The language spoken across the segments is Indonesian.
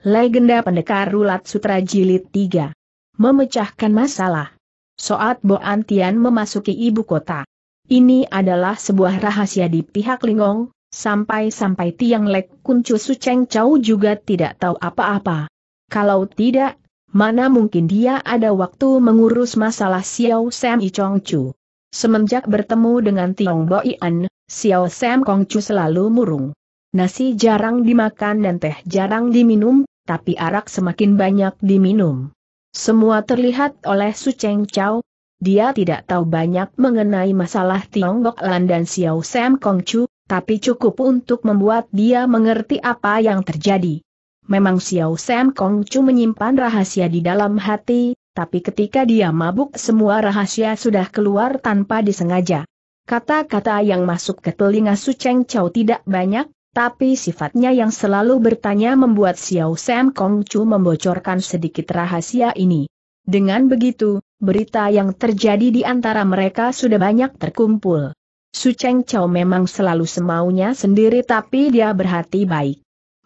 Legenda Pendekar Rulat Sutra Jilid 3 Memecahkan Masalah Soat Boantian Antian memasuki ibu kota Ini adalah sebuah rahasia di pihak Lingong, sampai-sampai Tiang Lek Kuncu Cheng Chau juga tidak tahu apa-apa. Kalau tidak, mana mungkin dia ada waktu mengurus masalah Xiao Sam I Chong Chu. Semenjak bertemu dengan Tiang Tiong An, Xiao Sam Kong Chu selalu murung. Nasi jarang dimakan dan teh jarang diminum, tapi arak semakin banyak diminum. Semua terlihat oleh Su Cheng Chau. dia tidak tahu banyak mengenai masalah Tiongkok Lan dan Xiao Sam Kong Chu, tapi cukup untuk membuat dia mengerti apa yang terjadi. Memang Xiao Sam Kong Chu menyimpan rahasia di dalam hati, tapi ketika dia mabuk semua rahasia sudah keluar tanpa disengaja. Kata-kata yang masuk ke telinga Su Cheng Chau tidak banyak, tapi sifatnya yang selalu bertanya membuat Xiao Sam Kong Chu membocorkan sedikit rahasia ini. Dengan begitu, berita yang terjadi di antara mereka sudah banyak terkumpul. Su Cheng Chao memang selalu semaunya sendiri tapi dia berhati baik.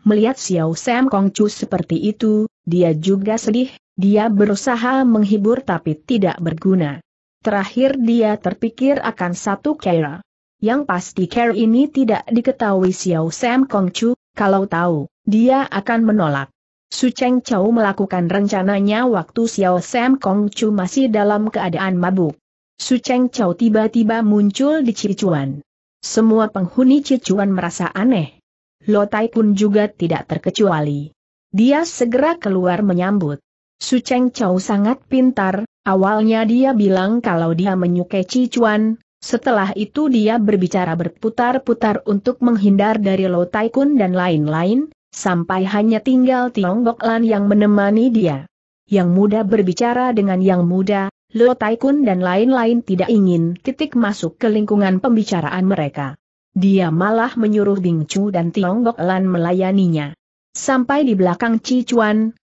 Melihat Xiao Sam Kong Chu seperti itu, dia juga sedih, dia berusaha menghibur tapi tidak berguna. Terakhir dia terpikir akan satu kera. Yang pasti care ini tidak diketahui Xiao Sam Kong Chu. kalau tahu, dia akan menolak. Su Cheng Chou melakukan rencananya waktu Xiao Sam Kong Chu masih dalam keadaan mabuk. Su Cheng Chou tiba-tiba muncul di Cicuan. Semua penghuni Cicuan merasa aneh. Lo Tai pun juga tidak terkecuali. Dia segera keluar menyambut. Su Cheng Chou sangat pintar, awalnya dia bilang kalau dia menyukai Cicuan, setelah itu dia berbicara berputar-putar untuk menghindar dari Lo Taikun dan lain-lain, sampai hanya tinggal Tiongkok Lan yang menemani dia. Yang muda berbicara dengan yang muda, Lo Taikun dan lain-lain tidak ingin titik masuk ke lingkungan pembicaraan mereka. Dia malah menyuruh Bing Chu dan Tiongkok Lan melayaninya. Sampai di belakang Ci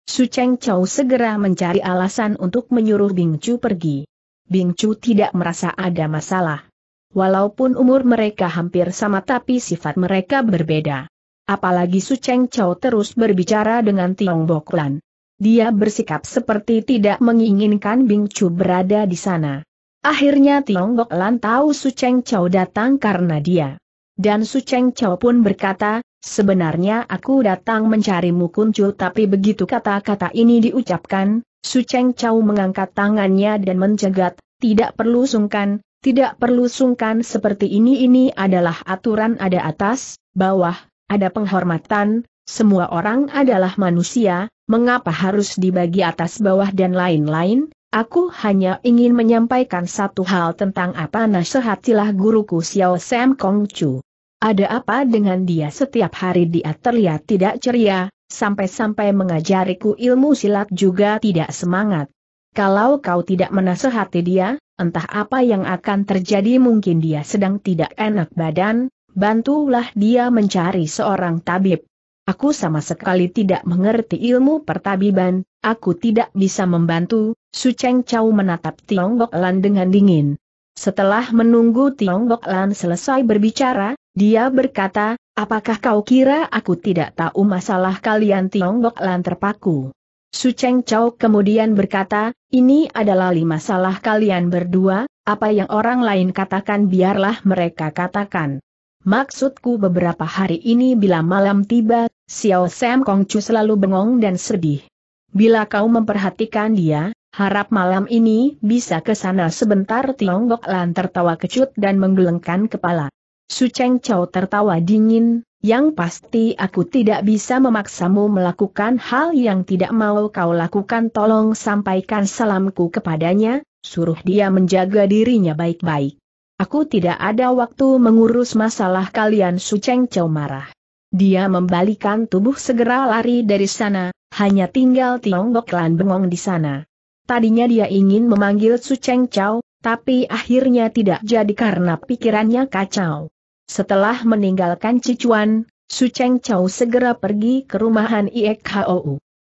Su Cheng Chou segera mencari alasan untuk menyuruh Bing Chu pergi. Bing Chu tidak merasa ada masalah. Walaupun umur mereka hampir sama tapi sifat mereka berbeda. Apalagi Su Cheng Chow terus berbicara dengan Tiong Bok Lan. Dia bersikap seperti tidak menginginkan Bing Chu berada di sana. Akhirnya Tiong Bok Lan tahu Su Cheng Chow datang karena dia. Dan Su Cheng Chow pun berkata, Sebenarnya aku datang mencarimu kuncu tapi begitu kata-kata ini diucapkan, Su Cheng Chau mengangkat tangannya dan mencegat, tidak perlu sungkan, tidak perlu sungkan seperti ini ini adalah aturan ada atas, bawah, ada penghormatan, semua orang adalah manusia, mengapa harus dibagi atas bawah dan lain-lain, Aku hanya ingin menyampaikan satu hal tentang apa nasihatilah guruku Xiao Sam Kong Chu. Ada apa dengan dia setiap hari dia terlihat tidak ceria, sampai-sampai mengajariku ilmu silat juga tidak semangat. Kalau kau tidak menasehati dia, entah apa yang akan terjadi mungkin dia sedang tidak enak badan, bantulah dia mencari seorang tabib. Aku sama sekali tidak mengerti ilmu pertabiban, aku tidak bisa membantu, Su Cheng Chau menatap Tiong Bok Lan dengan dingin. Setelah menunggu Tiong Bok Lan selesai berbicara, dia berkata, apakah kau kira aku tidak tahu masalah kalian Tiongkok lan terpaku? Su Cheng Chow kemudian berkata, ini adalah lima salah kalian berdua, apa yang orang lain katakan biarlah mereka katakan. Maksudku beberapa hari ini bila malam tiba, Xiao Sam Chu selalu bengong dan sedih. Bila kau memperhatikan dia, harap malam ini bisa ke sana sebentar Tiongkok Lan tertawa kecut dan menggelengkan kepala. Su Cheng Chow tertawa dingin, yang pasti aku tidak bisa memaksamu melakukan hal yang tidak mau kau lakukan tolong sampaikan salamku kepadanya, suruh dia menjaga dirinya baik-baik. Aku tidak ada waktu mengurus masalah kalian Su Cheng Chow marah. Dia membalikan tubuh segera lari dari sana, hanya tinggal Tiongkok Lan bengong di sana. Tadinya dia ingin memanggil Su Cheng Chow, tapi akhirnya tidak jadi karena pikirannya kacau. Setelah meninggalkan Cicuan, Su Cheng Chao segera pergi ke rumahan Iek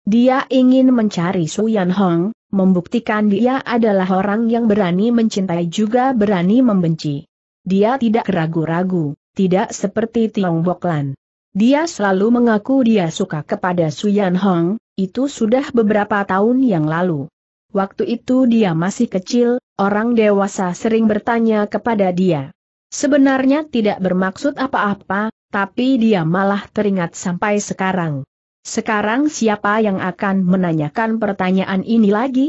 Dia ingin mencari Su Yan Hong, membuktikan dia adalah orang yang berani mencintai juga berani membenci. Dia tidak ragu-ragu, tidak seperti Tiong Boklan. Dia selalu mengaku dia suka kepada Su Yan Hong, itu sudah beberapa tahun yang lalu. Waktu itu dia masih kecil, orang dewasa sering bertanya kepada dia. Sebenarnya tidak bermaksud apa-apa, tapi dia malah teringat sampai sekarang. Sekarang siapa yang akan menanyakan pertanyaan ini lagi?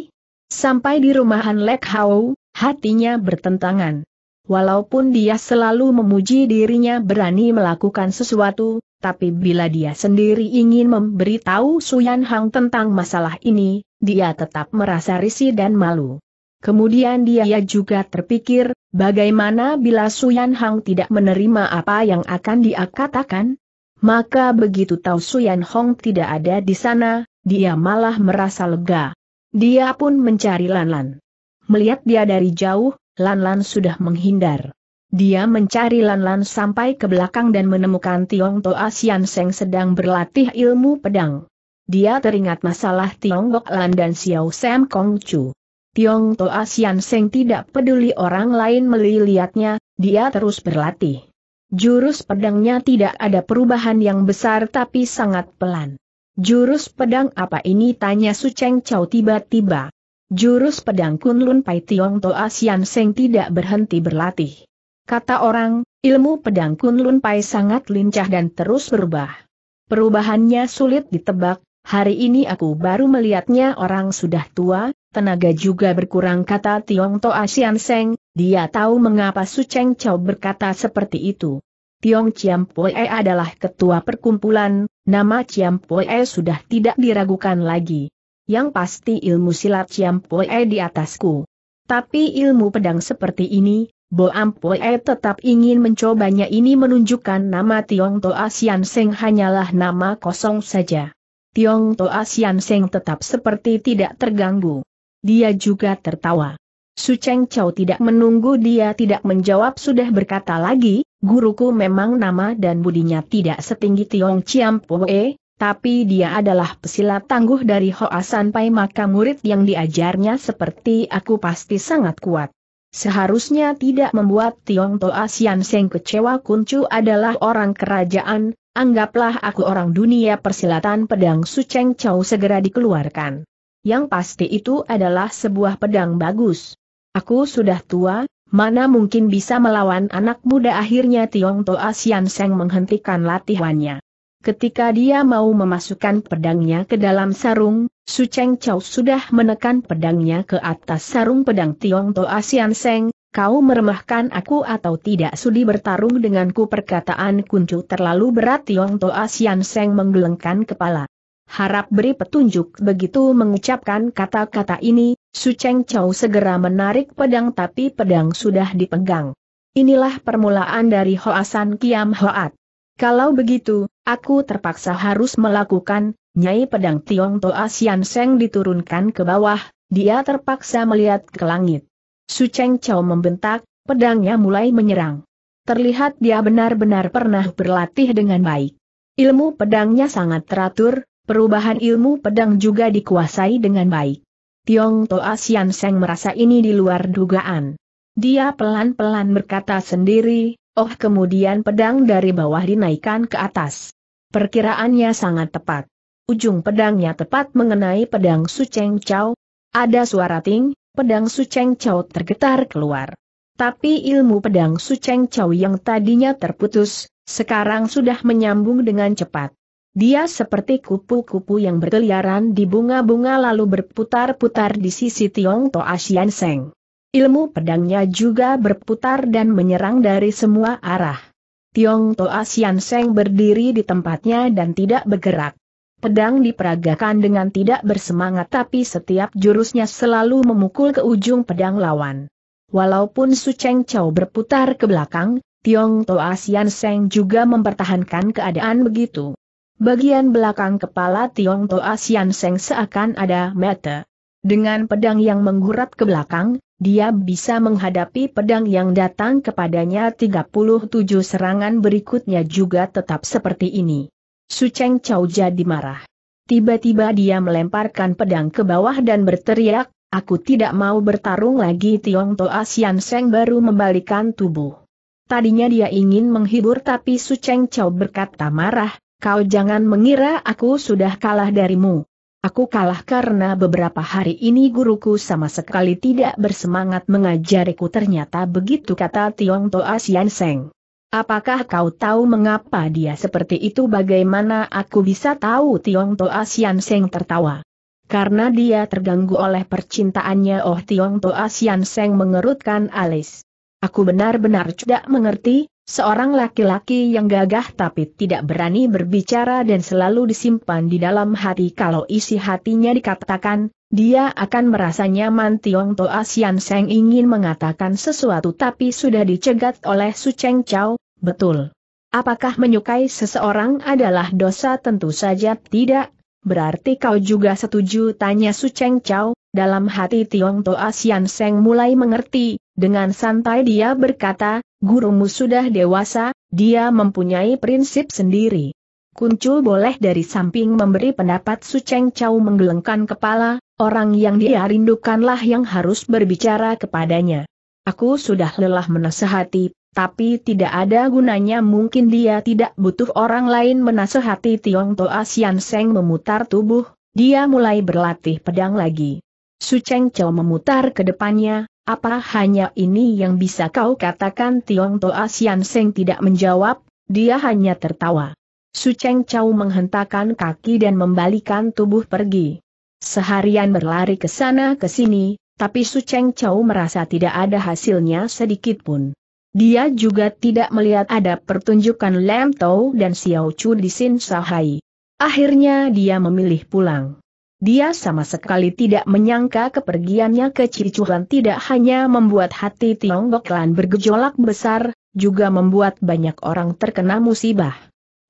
Sampai di rumahan Lek Hau, hatinya bertentangan. Walaupun dia selalu memuji dirinya berani melakukan sesuatu, tapi bila dia sendiri ingin memberitahu Suyan Hang tentang masalah ini, dia tetap merasa risih dan malu. Kemudian dia juga terpikir, bagaimana bila Suyan Hang tidak menerima apa yang akan dia katakan? Maka begitu tahu Suyan Hong tidak ada di sana, dia malah merasa lega. Dia pun mencari Lanlan. -Lan. Melihat dia dari jauh, Lanlan -Lan sudah menghindar. Dia mencari Lanlan -Lan sampai ke belakang dan menemukan Tiong Toa Sian Seng sedang berlatih ilmu pedang. Dia teringat masalah Tiong Bok Lan dan Xiao Sam Kong Chu. Tiong Toa Sian Seng tidak peduli orang lain melihatnya, dia terus berlatih. Jurus pedangnya tidak ada perubahan yang besar tapi sangat pelan. Jurus pedang apa ini tanya Su Cheng Chow tiba-tiba. Jurus pedang Kunlun Pai Tiong Toa Sian Seng tidak berhenti berlatih. Kata orang, ilmu pedang Kunlun Pai sangat lincah dan terus berubah. Perubahannya sulit ditebak, hari ini aku baru melihatnya orang sudah tua, Tenaga juga berkurang kata Tiong Toa Sian Seng, dia tahu mengapa Su Cheng Chow berkata seperti itu. Tiong Chiam Poe adalah ketua perkumpulan, nama Chiam Poe sudah tidak diragukan lagi. Yang pasti ilmu silat Chiam Poe di atasku. Tapi ilmu pedang seperti ini, Bo Am Poe tetap ingin mencobanya ini menunjukkan nama Tiong Toa Sian Seng hanyalah nama kosong saja. Tiong Toa Sian Seng tetap seperti tidak terganggu. Dia juga tertawa. Su Cheng Chow tidak menunggu dia tidak menjawab sudah berkata lagi, guruku memang nama dan budinya tidak setinggi Tiong Chiam Poe, tapi dia adalah pesilat tangguh dari Hoa Pai maka murid yang diajarnya seperti aku pasti sangat kuat. Seharusnya tidak membuat Tiong Toa Sian Seng kecewa Kuncu adalah orang kerajaan, anggaplah aku orang dunia persilatan pedang Su Cheng Chow segera dikeluarkan yang pasti itu adalah sebuah pedang bagus. Aku sudah tua, mana mungkin bisa melawan anak muda akhirnya Tiong Toa Sian Seng menghentikan latihannya. Ketika dia mau memasukkan pedangnya ke dalam sarung, Su Cheng Chow sudah menekan pedangnya ke atas sarung pedang Tiong Toa Sian Seng, kau meremahkan aku atau tidak sudi bertarung denganku perkataan kuncu terlalu berat Tiong Toa Sian Seng menggelengkan kepala harap beri petunjuk. Begitu mengucapkan kata-kata ini, Su Cheng Chow segera menarik pedang tapi pedang sudah dipegang. Inilah permulaan dari Hoasan Kiam Hoat. Kalau begitu, aku terpaksa harus melakukan, Nyai Pedang Tiong Toa Sian Seng diturunkan ke bawah, dia terpaksa melihat ke langit. Su Cheng Chow membentak, pedangnya mulai menyerang. Terlihat dia benar-benar pernah berlatih dengan baik. Ilmu pedangnya sangat teratur, Perubahan ilmu pedang juga dikuasai dengan baik. Tiong Toa Sian Seng merasa ini di luar dugaan. Dia pelan-pelan berkata sendiri, oh kemudian pedang dari bawah dinaikkan ke atas. Perkiraannya sangat tepat. Ujung pedangnya tepat mengenai pedang Su Cheng Chao. Ada suara ting, pedang Su Cheng Chao tergetar keluar. Tapi ilmu pedang Su Cheng Chao yang tadinya terputus, sekarang sudah menyambung dengan cepat. Dia seperti kupu-kupu yang berkeliaran di bunga-bunga lalu berputar-putar di sisi Tiong Toa Xian Seng. Ilmu pedangnya juga berputar dan menyerang dari semua arah. Tiong Toa Xian Seng berdiri di tempatnya dan tidak bergerak. Pedang diperagakan dengan tidak bersemangat tapi setiap jurusnya selalu memukul ke ujung pedang lawan. Walaupun Su Cheng Chow berputar ke belakang, Tiong Toa Xian Seng juga mempertahankan keadaan begitu. Bagian belakang kepala Tiong Toa Sian Seng seakan ada mata. Dengan pedang yang menggurat ke belakang, dia bisa menghadapi pedang yang datang kepadanya 37 serangan berikutnya juga tetap seperti ini. Su Cheng Chow jadi marah. Tiba-tiba dia melemparkan pedang ke bawah dan berteriak, aku tidak mau bertarung lagi Tiong Toa Sian Seng baru membalikan tubuh. Tadinya dia ingin menghibur tapi Su Cheng Chow berkata marah, Kau jangan mengira aku sudah kalah darimu. Aku kalah karena beberapa hari ini guruku sama sekali tidak bersemangat mengajariku ternyata begitu kata Tiong Toa Sian Seng. Apakah kau tahu mengapa dia seperti itu bagaimana aku bisa tahu Tiong Toa Sian Seng tertawa? Karena dia terganggu oleh percintaannya Oh Tiong Toa Sian Seng mengerutkan alis. Aku benar-benar tidak mengerti, seorang laki-laki yang gagah tapi tidak berani berbicara dan selalu disimpan di dalam hati kalau isi hatinya dikatakan, dia akan merasa nyaman Tiong Toa Sian Seng ingin mengatakan sesuatu tapi sudah dicegat oleh Su Cheng Chao, betul. Apakah menyukai seseorang adalah dosa tentu saja tidak? Berarti kau juga setuju tanya Su Cheng Chao, dalam hati Tiong Toa Sian Seng mulai mengerti, dengan santai dia berkata, gurumu sudah dewasa, dia mempunyai prinsip sendiri. Kuncul boleh dari samping memberi pendapat Su Cheng Chau menggelengkan kepala, orang yang dia rindukanlah yang harus berbicara kepadanya. Aku sudah lelah menasehati, tapi tidak ada gunanya mungkin dia tidak butuh orang lain menasehati Tiong Toa Sian Seng memutar tubuh, dia mulai berlatih pedang lagi. Su Cheng Chau memutar ke depannya, apa hanya ini yang bisa kau katakan Tiong Toa Sian Seng tidak menjawab, dia hanya tertawa. Su Cheng Chau menghentakkan kaki dan membalikan tubuh pergi. Seharian berlari ke sana ke sini, tapi Su Cheng Chau merasa tidak ada hasilnya sedikit pun. Dia juga tidak melihat ada pertunjukan Lam Tau dan Xiao Chu di Sin Sahai. Akhirnya dia memilih pulang. Dia sama sekali tidak menyangka kepergiannya ke Cicuhan tidak hanya membuat hati Tiongkok Lan bergejolak besar, juga membuat banyak orang terkena musibah.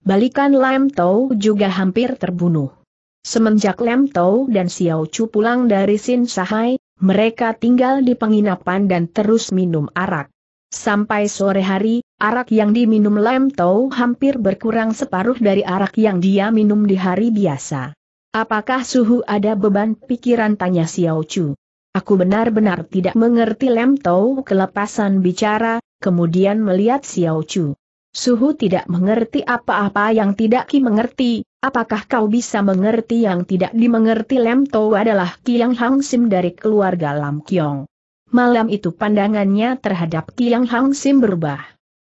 Balikan Lam Tau juga hampir terbunuh. Semenjak Lam Tau dan Xiao Chu pulang dari Sin Sahai, mereka tinggal di penginapan dan terus minum arak. Sampai sore hari, arak yang diminum Lam Tau hampir berkurang separuh dari arak yang dia minum di hari biasa. Apakah suhu ada beban pikiran tanya Xiao Chu? Aku benar-benar tidak mengerti Lem Tau kelepasan bicara, kemudian melihat Xiao Chu. Suhu tidak mengerti apa-apa yang tidak Ki mengerti, apakah kau bisa mengerti yang tidak dimengerti Lem Tau adalah Yang Hang Sim dari keluarga Lam Kiong. Malam itu pandangannya terhadap Yang Hang Sim berubah.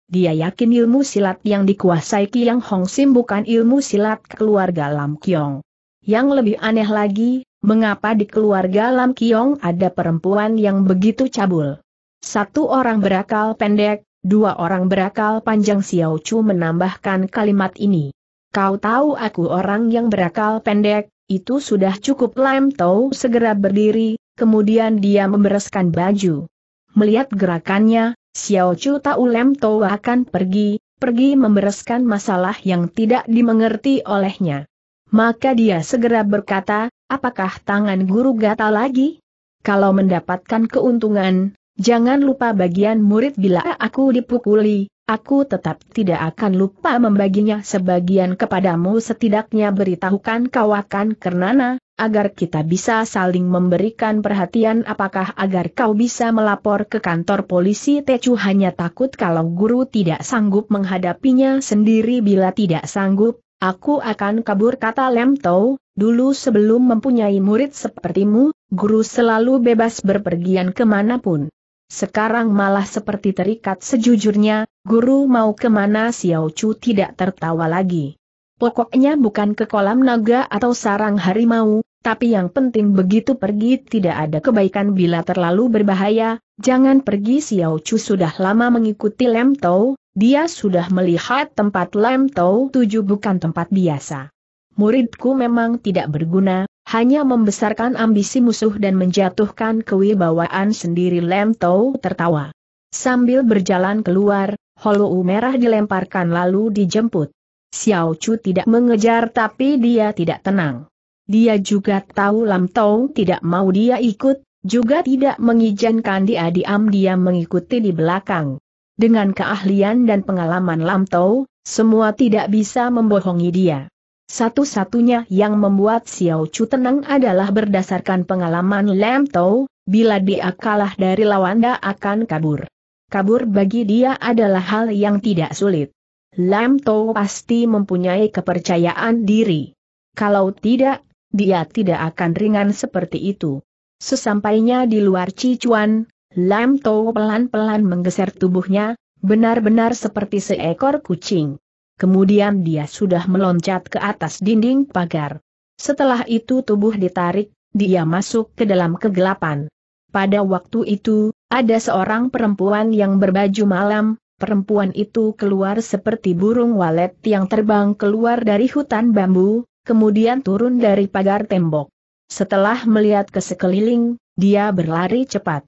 Dia yakin ilmu silat yang dikuasai Yang Hong Sim bukan ilmu silat keluarga Lam Kiong. Yang lebih aneh lagi, mengapa di keluarga Lam Kiong ada perempuan yang begitu cabul? Satu orang berakal pendek, dua orang berakal panjang Xiao Chu menambahkan kalimat ini. Kau tahu aku orang yang berakal pendek, itu sudah cukup Lam Tau segera berdiri, kemudian dia membereskan baju. Melihat gerakannya, Xiao Chu tahu Lam Tau akan pergi, pergi membereskan masalah yang tidak dimengerti olehnya. Maka dia segera berkata, apakah tangan guru gatal lagi? Kalau mendapatkan keuntungan, jangan lupa bagian murid bila aku dipukuli, aku tetap tidak akan lupa membaginya sebagian kepadamu setidaknya beritahukan kau akan kernana, agar kita bisa saling memberikan perhatian apakah agar kau bisa melapor ke kantor polisi Tecu hanya takut kalau guru tidak sanggup menghadapinya sendiri bila tidak sanggup, Aku akan kabur kata Lem Tau, dulu sebelum mempunyai murid sepertimu, guru selalu bebas berpergian kemanapun. Sekarang malah seperti terikat sejujurnya, guru mau kemana Xiao Chu tidak tertawa lagi. Pokoknya bukan ke kolam naga atau sarang harimau, tapi yang penting begitu pergi tidak ada kebaikan bila terlalu berbahaya, jangan pergi Xiao Chu sudah lama mengikuti Lem Tau, dia sudah melihat tempat Lem Tau tujuh bukan tempat biasa. Muridku memang tidak berguna, hanya membesarkan ambisi musuh dan menjatuhkan kewibawaan sendiri Lem Tau tertawa. Sambil berjalan keluar, holou merah dilemparkan lalu dijemput. Xiao Chu tidak mengejar tapi dia tidak tenang. Dia juga tahu Lam Tong tidak mau dia ikut, juga tidak mengizinkan dia diam dia mengikuti di belakang. Dengan keahlian dan pengalaman Lam Tau, semua tidak bisa membohongi dia. Satu-satunya yang membuat Xiao Chu tenang adalah berdasarkan pengalaman Lam Tau, bila dia kalah dari dia akan kabur. Kabur bagi dia adalah hal yang tidak sulit. Lam Tau pasti mempunyai kepercayaan diri. Kalau tidak, dia tidak akan ringan seperti itu. Sesampainya di luar Cicuan, Lam Tau pelan-pelan menggeser tubuhnya, benar-benar seperti seekor kucing. Kemudian dia sudah meloncat ke atas dinding pagar. Setelah itu tubuh ditarik, dia masuk ke dalam kegelapan. Pada waktu itu, ada seorang perempuan yang berbaju malam, perempuan itu keluar seperti burung walet yang terbang keluar dari hutan bambu, kemudian turun dari pagar tembok. Setelah melihat ke sekeliling, dia berlari cepat.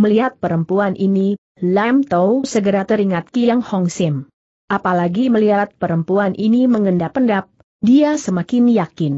Melihat perempuan ini, Lam Tau segera teringat Kiang Hong Sim. Apalagi melihat perempuan ini mengendap-endap, dia semakin yakin.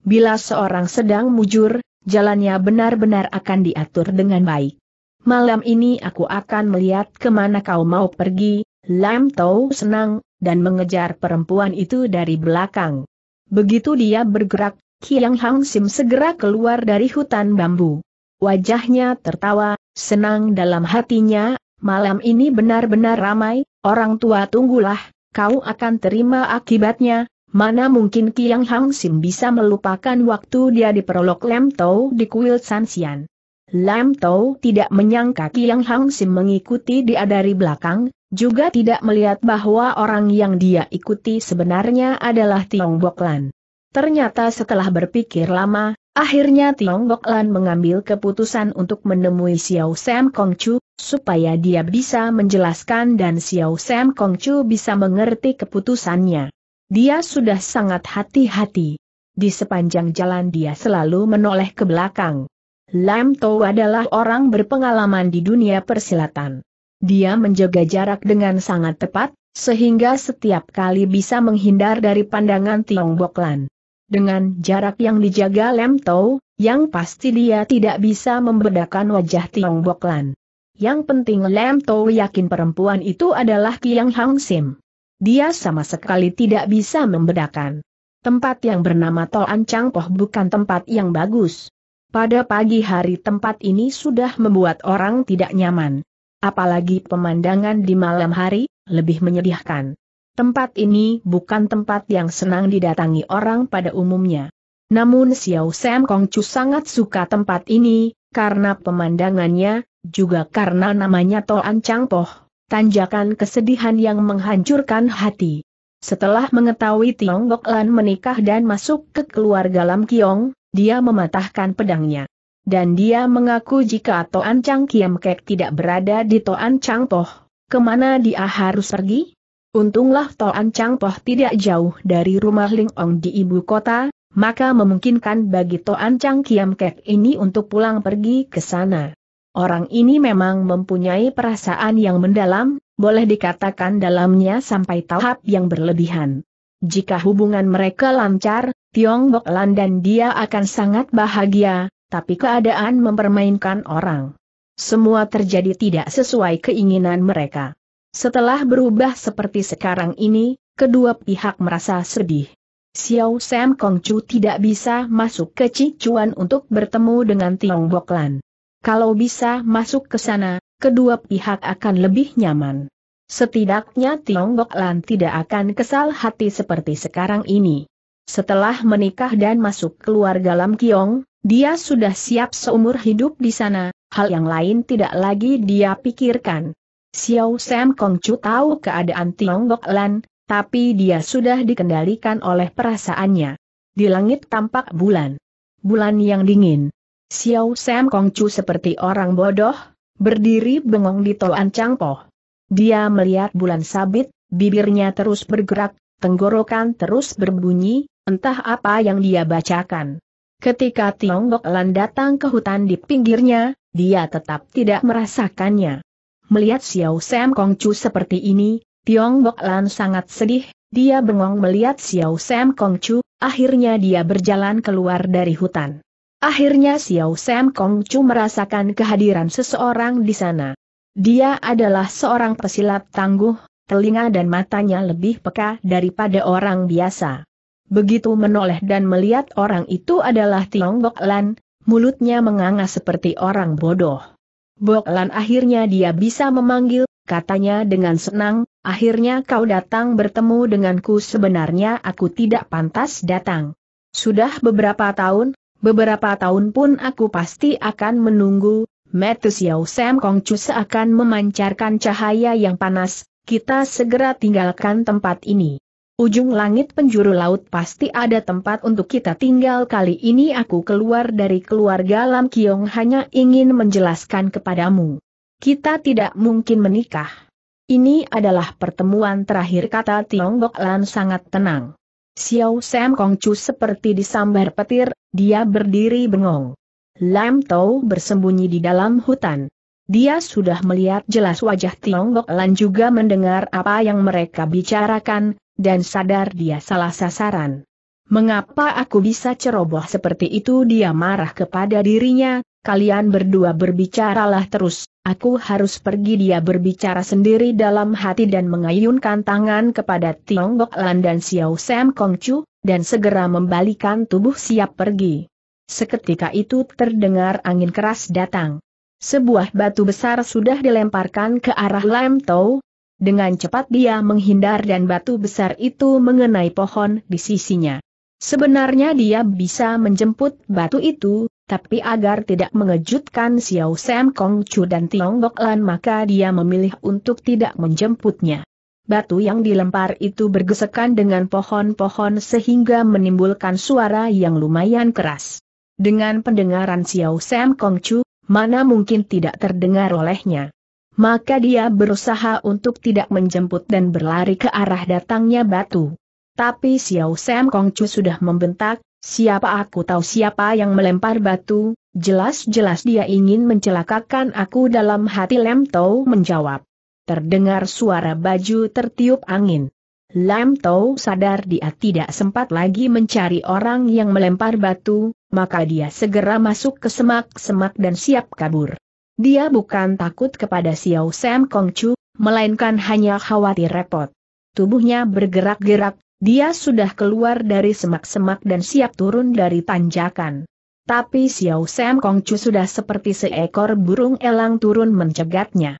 Bila seorang sedang mujur, jalannya benar-benar akan diatur dengan baik. Malam ini aku akan melihat kemana kau mau pergi, Lam Tau senang, dan mengejar perempuan itu dari belakang. Begitu dia bergerak, Kiang Hang Sim segera keluar dari hutan bambu. Wajahnya tertawa, senang dalam hatinya, malam ini benar-benar ramai, orang tua tunggulah, kau akan terima akibatnya, mana mungkin Kiang Hang Sim bisa melupakan waktu dia diperolok Lam Tau di kuil San Xian. Lam Tau tidak menyangka Kiang Hang Sim mengikuti dia dari belakang, juga tidak melihat bahwa orang yang dia ikuti sebenarnya adalah Tiong Boklan. Ternyata setelah berpikir lama, akhirnya Tiong Boklan mengambil keputusan untuk menemui Xiao Sam Kong Chu, supaya dia bisa menjelaskan dan Xiao Sam Kong Chu bisa mengerti keputusannya. Dia sudah sangat hati-hati. Di sepanjang jalan dia selalu menoleh ke belakang. Lam Tou adalah orang berpengalaman di dunia persilatan. Dia menjaga jarak dengan sangat tepat, sehingga setiap kali bisa menghindar dari pandangan Tiongkok Lan. Dengan jarak yang dijaga Lem Tau, yang pasti dia tidak bisa membedakan wajah Tiong Boklan. Yang penting Lem Tau yakin perempuan itu adalah Kiang Hang Sim. Dia sama sekali tidak bisa membedakan. Tempat yang bernama Tol Ancang Poh bukan tempat yang bagus. Pada pagi hari tempat ini sudah membuat orang tidak nyaman apalagi pemandangan di malam hari, lebih menyedihkan. Tempat ini bukan tempat yang senang didatangi orang pada umumnya. Namun Xiao Sam Kongcu sangat suka tempat ini, karena pemandangannya, juga karena namanya Toan Poh, tanjakan kesedihan yang menghancurkan hati. Setelah mengetahui Tiong Bok Lan menikah dan masuk ke keluarga Lam Kiong, dia mematahkan pedangnya dan dia mengaku jika Toan Chang Kiam Kek tidak berada di Toan Chang Poh, kemana dia harus pergi? Untunglah Toan Chang Poh tidak jauh dari rumah Ling Ong di ibu kota, maka memungkinkan bagi Toan Chang Kiam Kek ini untuk pulang pergi ke sana. Orang ini memang mempunyai perasaan yang mendalam, boleh dikatakan dalamnya sampai tahap yang berlebihan. Jika hubungan mereka lancar, Tiongkok Lan dan dia akan sangat bahagia, tapi keadaan mempermainkan orang. Semua terjadi tidak sesuai keinginan mereka. Setelah berubah seperti sekarang ini, kedua pihak merasa sedih. Xiao Sam Kong Chu tidak bisa masuk ke Cicuan untuk bertemu dengan Tiongkok Lan. Kalau bisa masuk ke sana, kedua pihak akan lebih nyaman. Setidaknya Tiongkok Lan tidak akan kesal hati seperti sekarang ini. Setelah menikah dan masuk keluarga Lam Kiong, dia sudah siap seumur hidup di sana, hal yang lain tidak lagi dia pikirkan. Xiao Sam Kong Chu tahu keadaan Tiongkok Lan, tapi dia sudah dikendalikan oleh perasaannya. Di langit tampak bulan. Bulan yang dingin. Xiao Sam Kong Chu seperti orang bodoh, berdiri bengong di toan Po. Dia melihat bulan sabit, bibirnya terus bergerak, tenggorokan terus berbunyi, entah apa yang dia bacakan. Ketika Tiongkok Lan datang ke hutan di pinggirnya, dia tetap tidak merasakannya. Melihat Xiao Sam Kongcu seperti ini, Tiongkok Lan sangat sedih, dia bengong melihat Xiao Sam Kongcu, akhirnya dia berjalan keluar dari hutan. Akhirnya Xiao Sam Kongcu merasakan kehadiran seseorang di sana. Dia adalah seorang pesilat tangguh, telinga dan matanya lebih peka daripada orang biasa. Begitu menoleh dan melihat orang itu adalah Tiong Bok Lan, mulutnya menganga seperti orang bodoh. Bok Lan akhirnya dia bisa memanggil, katanya dengan senang, akhirnya kau datang bertemu denganku sebenarnya aku tidak pantas datang. Sudah beberapa tahun, beberapa tahun pun aku pasti akan menunggu, Metus Yau Sam Kongcu seakan memancarkan cahaya yang panas, kita segera tinggalkan tempat ini ujung langit penjuru laut pasti ada tempat untuk kita tinggal kali ini aku keluar dari keluarga Lam Kiong hanya ingin menjelaskan kepadamu. Kita tidak mungkin menikah. Ini adalah pertemuan terakhir kata Tiongkok Lan sangat tenang. Xiao Sam Kong Chu seperti disambar petir, dia berdiri bengong. Lam Tau bersembunyi di dalam hutan. Dia sudah melihat jelas wajah Tiongkok Lan juga mendengar apa yang mereka bicarakan, dan sadar dia salah sasaran. Mengapa aku bisa ceroboh seperti itu dia marah kepada dirinya, kalian berdua berbicaralah terus, aku harus pergi dia berbicara sendiri dalam hati dan mengayunkan tangan kepada Tiongkok Lan dan Xiao Sam Chu, dan segera membalikan tubuh siap pergi. Seketika itu terdengar angin keras datang. Sebuah batu besar sudah dilemparkan ke arah Lam Tau, dengan cepat dia menghindar dan batu besar itu mengenai pohon di sisinya. Sebenarnya dia bisa menjemput batu itu, tapi agar tidak mengejutkan Xiao Sam Kong Chu dan Bok Lan maka dia memilih untuk tidak menjemputnya. Batu yang dilempar itu bergesekan dengan pohon-pohon sehingga menimbulkan suara yang lumayan keras. Dengan pendengaran Xiao Sam Kong Chu, mana mungkin tidak terdengar olehnya maka dia berusaha untuk tidak menjemput dan berlari ke arah datangnya batu. Tapi Xiao Sam Kongcu sudah membentak, siapa aku tahu siapa yang melempar batu, jelas-jelas dia ingin mencelakakan aku dalam hati Lem Tau menjawab. Terdengar suara baju tertiup angin. Lam Tau sadar dia tidak sempat lagi mencari orang yang melempar batu, maka dia segera masuk ke semak-semak dan siap kabur. Dia bukan takut kepada Xiao Sam Kong Chu, melainkan hanya khawatir repot. Tubuhnya bergerak-gerak, dia sudah keluar dari semak-semak dan siap turun dari tanjakan. Tapi Xiao Sam Kong Chu sudah seperti seekor burung elang turun mencegatnya.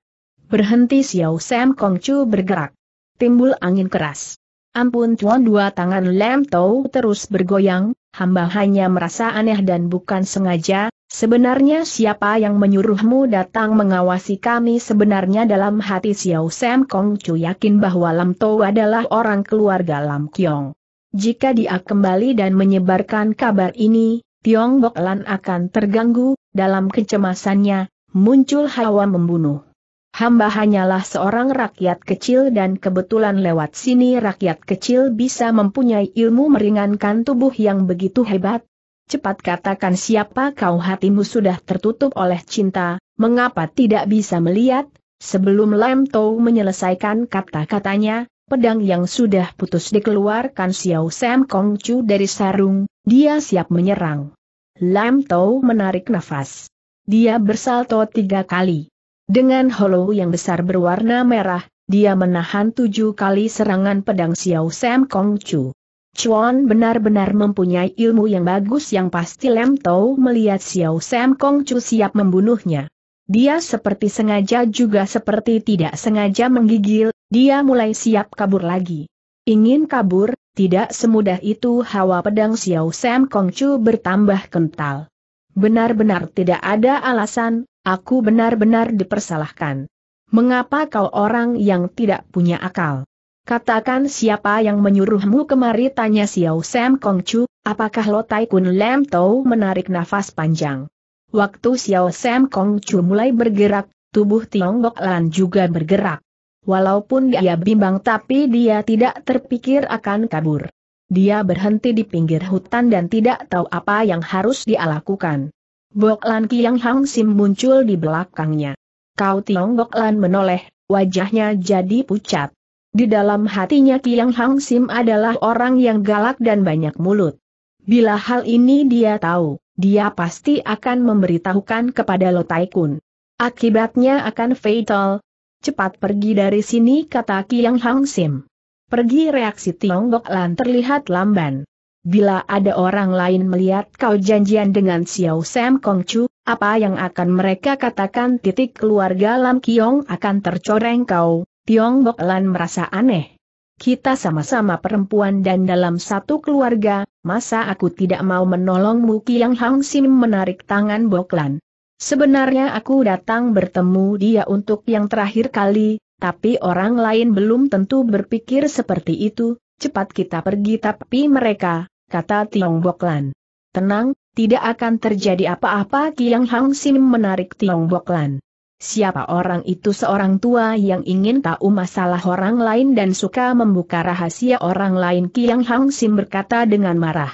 Berhenti Xiao Sam Kong Chu bergerak. Timbul angin keras. Ampun tuan dua tangan Lam Tau terus bergoyang, hamba hanya merasa aneh dan bukan sengaja, Sebenarnya siapa yang menyuruhmu datang mengawasi kami sebenarnya dalam hati Xiao Sam Kong Chu yakin bahwa Lam Tou adalah orang keluarga Lam Kiong. Jika dia kembali dan menyebarkan kabar ini, Tiong Bok Lan akan terganggu, dalam kecemasannya, muncul hawa membunuh. Hamba hanyalah seorang rakyat kecil dan kebetulan lewat sini rakyat kecil bisa mempunyai ilmu meringankan tubuh yang begitu hebat, Cepat katakan siapa kau hatimu sudah tertutup oleh cinta, mengapa tidak bisa melihat? Sebelum Lam Tau menyelesaikan kata-katanya, pedang yang sudah putus dikeluarkan Xiao Sam Kong Chu dari sarung, dia siap menyerang. Lam Tau menarik nafas. Dia bersalto tiga kali. Dengan hollow yang besar berwarna merah, dia menahan tujuh kali serangan pedang Xiao Sam Kong Chu. Chuan benar-benar mempunyai ilmu yang bagus yang pasti Lem Tau melihat Xiao Sam Kong Chu siap membunuhnya. Dia seperti sengaja juga seperti tidak sengaja menggigil, dia mulai siap kabur lagi. Ingin kabur, tidak semudah itu hawa pedang Xiao Sam Kong Chu bertambah kental. Benar-benar tidak ada alasan, aku benar-benar dipersalahkan. Mengapa kau orang yang tidak punya akal? Katakan siapa yang menyuruhmu kemari tanya Xiao Sam Kong Chu, apakah Lo Tai Kun Lam Tau menarik nafas panjang. Waktu Xiao Sam Kong Chu mulai bergerak, tubuh Tiongkok Lan juga bergerak. Walaupun dia bimbang tapi dia tidak terpikir akan kabur. Dia berhenti di pinggir hutan dan tidak tahu apa yang harus dia lakukan. Bok Lan Kiang Hang Sim muncul di belakangnya. Kau Tiong Bok Lan menoleh, wajahnya jadi pucat. Di dalam hatinya Kiang Hang Sim adalah orang yang galak dan banyak mulut. Bila hal ini dia tahu, dia pasti akan memberitahukan kepada Lo Tai Kun. Akibatnya akan fatal. Cepat pergi dari sini kata Kiang Hang Sim. Pergi reaksi Tiongkok Lan terlihat lamban. Bila ada orang lain melihat kau janjian dengan Xiao Sam Kong Chu, apa yang akan mereka katakan titik keluarga Lam Kiong akan tercoreng kau, Tiong Bok Lan merasa aneh. Kita sama-sama perempuan dan dalam satu keluarga, masa aku tidak mau menolongmu Kiang Hang Sim menarik tangan Bok Lan. Sebenarnya aku datang bertemu dia untuk yang terakhir kali, tapi orang lain belum tentu berpikir seperti itu, cepat kita pergi tapi mereka, kata Tiong Bok Lan. Tenang, tidak akan terjadi apa-apa Kiang Hang Sim menarik Tiong Bok Lan. Siapa orang itu seorang tua yang ingin tahu masalah orang lain dan suka membuka rahasia orang lain Kiang Hang Sim berkata dengan marah.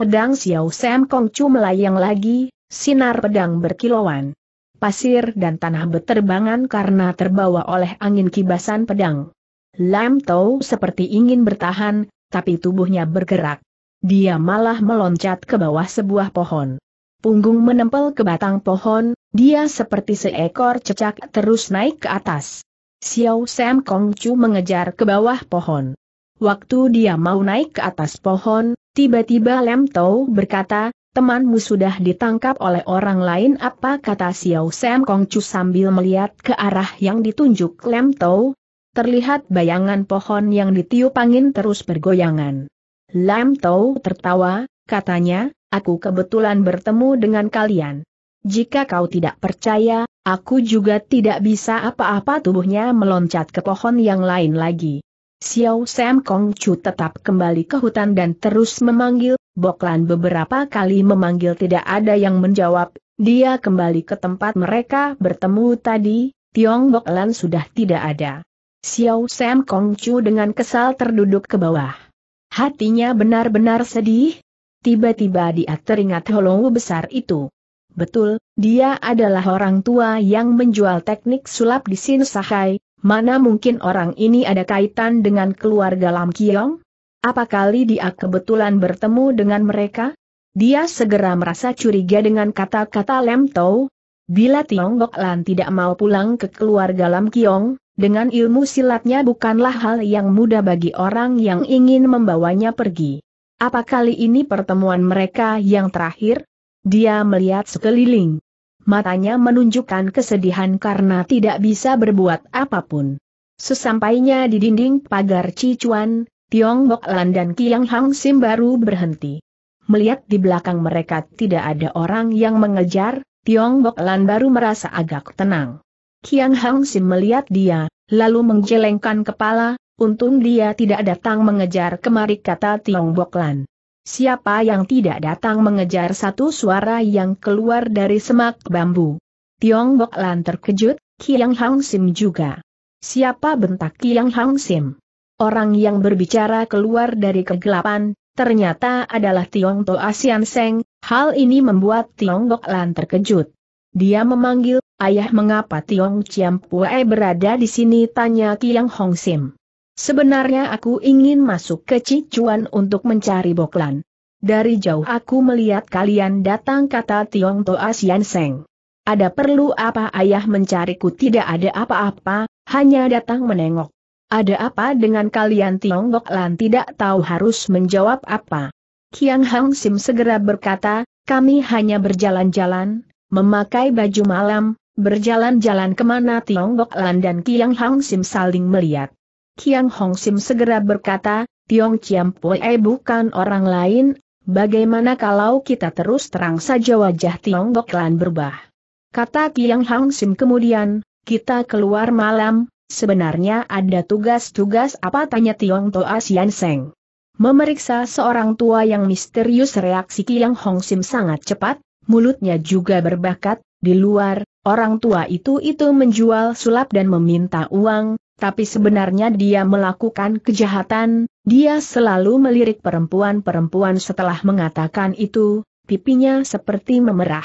Pedang Xiao Sam Kong Chu melayang lagi, sinar pedang berkilauan. Pasir dan tanah berterbangan karena terbawa oleh angin kibasan pedang. Lam Tau seperti ingin bertahan, tapi tubuhnya bergerak. Dia malah meloncat ke bawah sebuah pohon. Punggung menempel ke batang pohon, dia seperti seekor cecak terus naik ke atas. Xiao Sam Kong Chu mengejar ke bawah pohon. Waktu dia mau naik ke atas pohon, tiba-tiba Lem Tau berkata, temanmu sudah ditangkap oleh orang lain apa kata Xiao Sam Kong Chu sambil melihat ke arah yang ditunjuk Lem Tau. Terlihat bayangan pohon yang ditiup angin terus bergoyangan. Lam Tau tertawa, katanya, aku kebetulan bertemu dengan kalian. Jika kau tidak percaya, aku juga tidak bisa apa-apa tubuhnya meloncat ke pohon yang lain lagi. Xiao Sam Kong Chu tetap kembali ke hutan dan terus memanggil, Boklan beberapa kali memanggil tidak ada yang menjawab, dia kembali ke tempat mereka bertemu tadi, Tiong Boklan sudah tidak ada. Xiao Sam Kong Chu dengan kesal terduduk ke bawah. Hatinya benar-benar sedih, Tiba-tiba dia teringat holong besar itu. Betul, dia adalah orang tua yang menjual teknik sulap di Sin Sahai, mana mungkin orang ini ada kaitan dengan keluarga Lam Kiong? Apa kali dia kebetulan bertemu dengan mereka? Dia segera merasa curiga dengan kata-kata Lem Tau. Bila Tiongkok Lan tidak mau pulang ke keluarga Lam Kiong, dengan ilmu silatnya bukanlah hal yang mudah bagi orang yang ingin membawanya pergi. Apa kali ini pertemuan mereka yang terakhir? Dia melihat sekeliling. Matanya menunjukkan kesedihan karena tidak bisa berbuat apapun. Sesampainya di dinding pagar Cicuan, Tiong Bok Lan dan Kiang Hang Sim baru berhenti. Melihat di belakang mereka tidak ada orang yang mengejar, Tiong Bok Lan baru merasa agak tenang. Kiang Hang Sim melihat dia, lalu menggelengkan kepala, Untung dia tidak datang mengejar kemari kata Tiong Boklan. Siapa yang tidak datang mengejar satu suara yang keluar dari semak bambu? Tiong Boklan terkejut, Kiang Hang Sim juga. Siapa bentak Kiang Hang Sim? Orang yang berbicara keluar dari kegelapan, ternyata adalah Tiong To Asian Seng, hal ini membuat Tiong Boklan terkejut. Dia memanggil, ayah mengapa Tiong Chiam Pue berada di sini tanya Kiang Hong Sim. Sebenarnya aku ingin masuk ke Cicuan untuk mencari Boklan. Dari jauh aku melihat kalian datang kata Tiong Toa Sian Seng. Ada perlu apa ayah mencariku tidak ada apa-apa, hanya datang menengok. Ada apa dengan kalian Tiong Boklan? tidak tahu harus menjawab apa. Kiang Hang Sim segera berkata, kami hanya berjalan-jalan, memakai baju malam, berjalan-jalan kemana Tiong Boklan dan Kiang Hang Sim saling melihat. Kiang Hong Sim segera berkata, Tiong Chiam Pue bukan orang lain, bagaimana kalau kita terus terang saja wajah Tiong Bok Lan berubah. Kata Kiang Hong Sim kemudian, kita keluar malam, sebenarnya ada tugas-tugas apa tanya Tiong Toa Sian Seng. Memeriksa seorang tua yang misterius reaksi Kiang Hong Sim sangat cepat, mulutnya juga berbakat, di luar, orang tua itu itu menjual sulap dan meminta uang, tapi sebenarnya dia melakukan kejahatan, dia selalu melirik perempuan-perempuan setelah mengatakan itu, pipinya seperti memerah.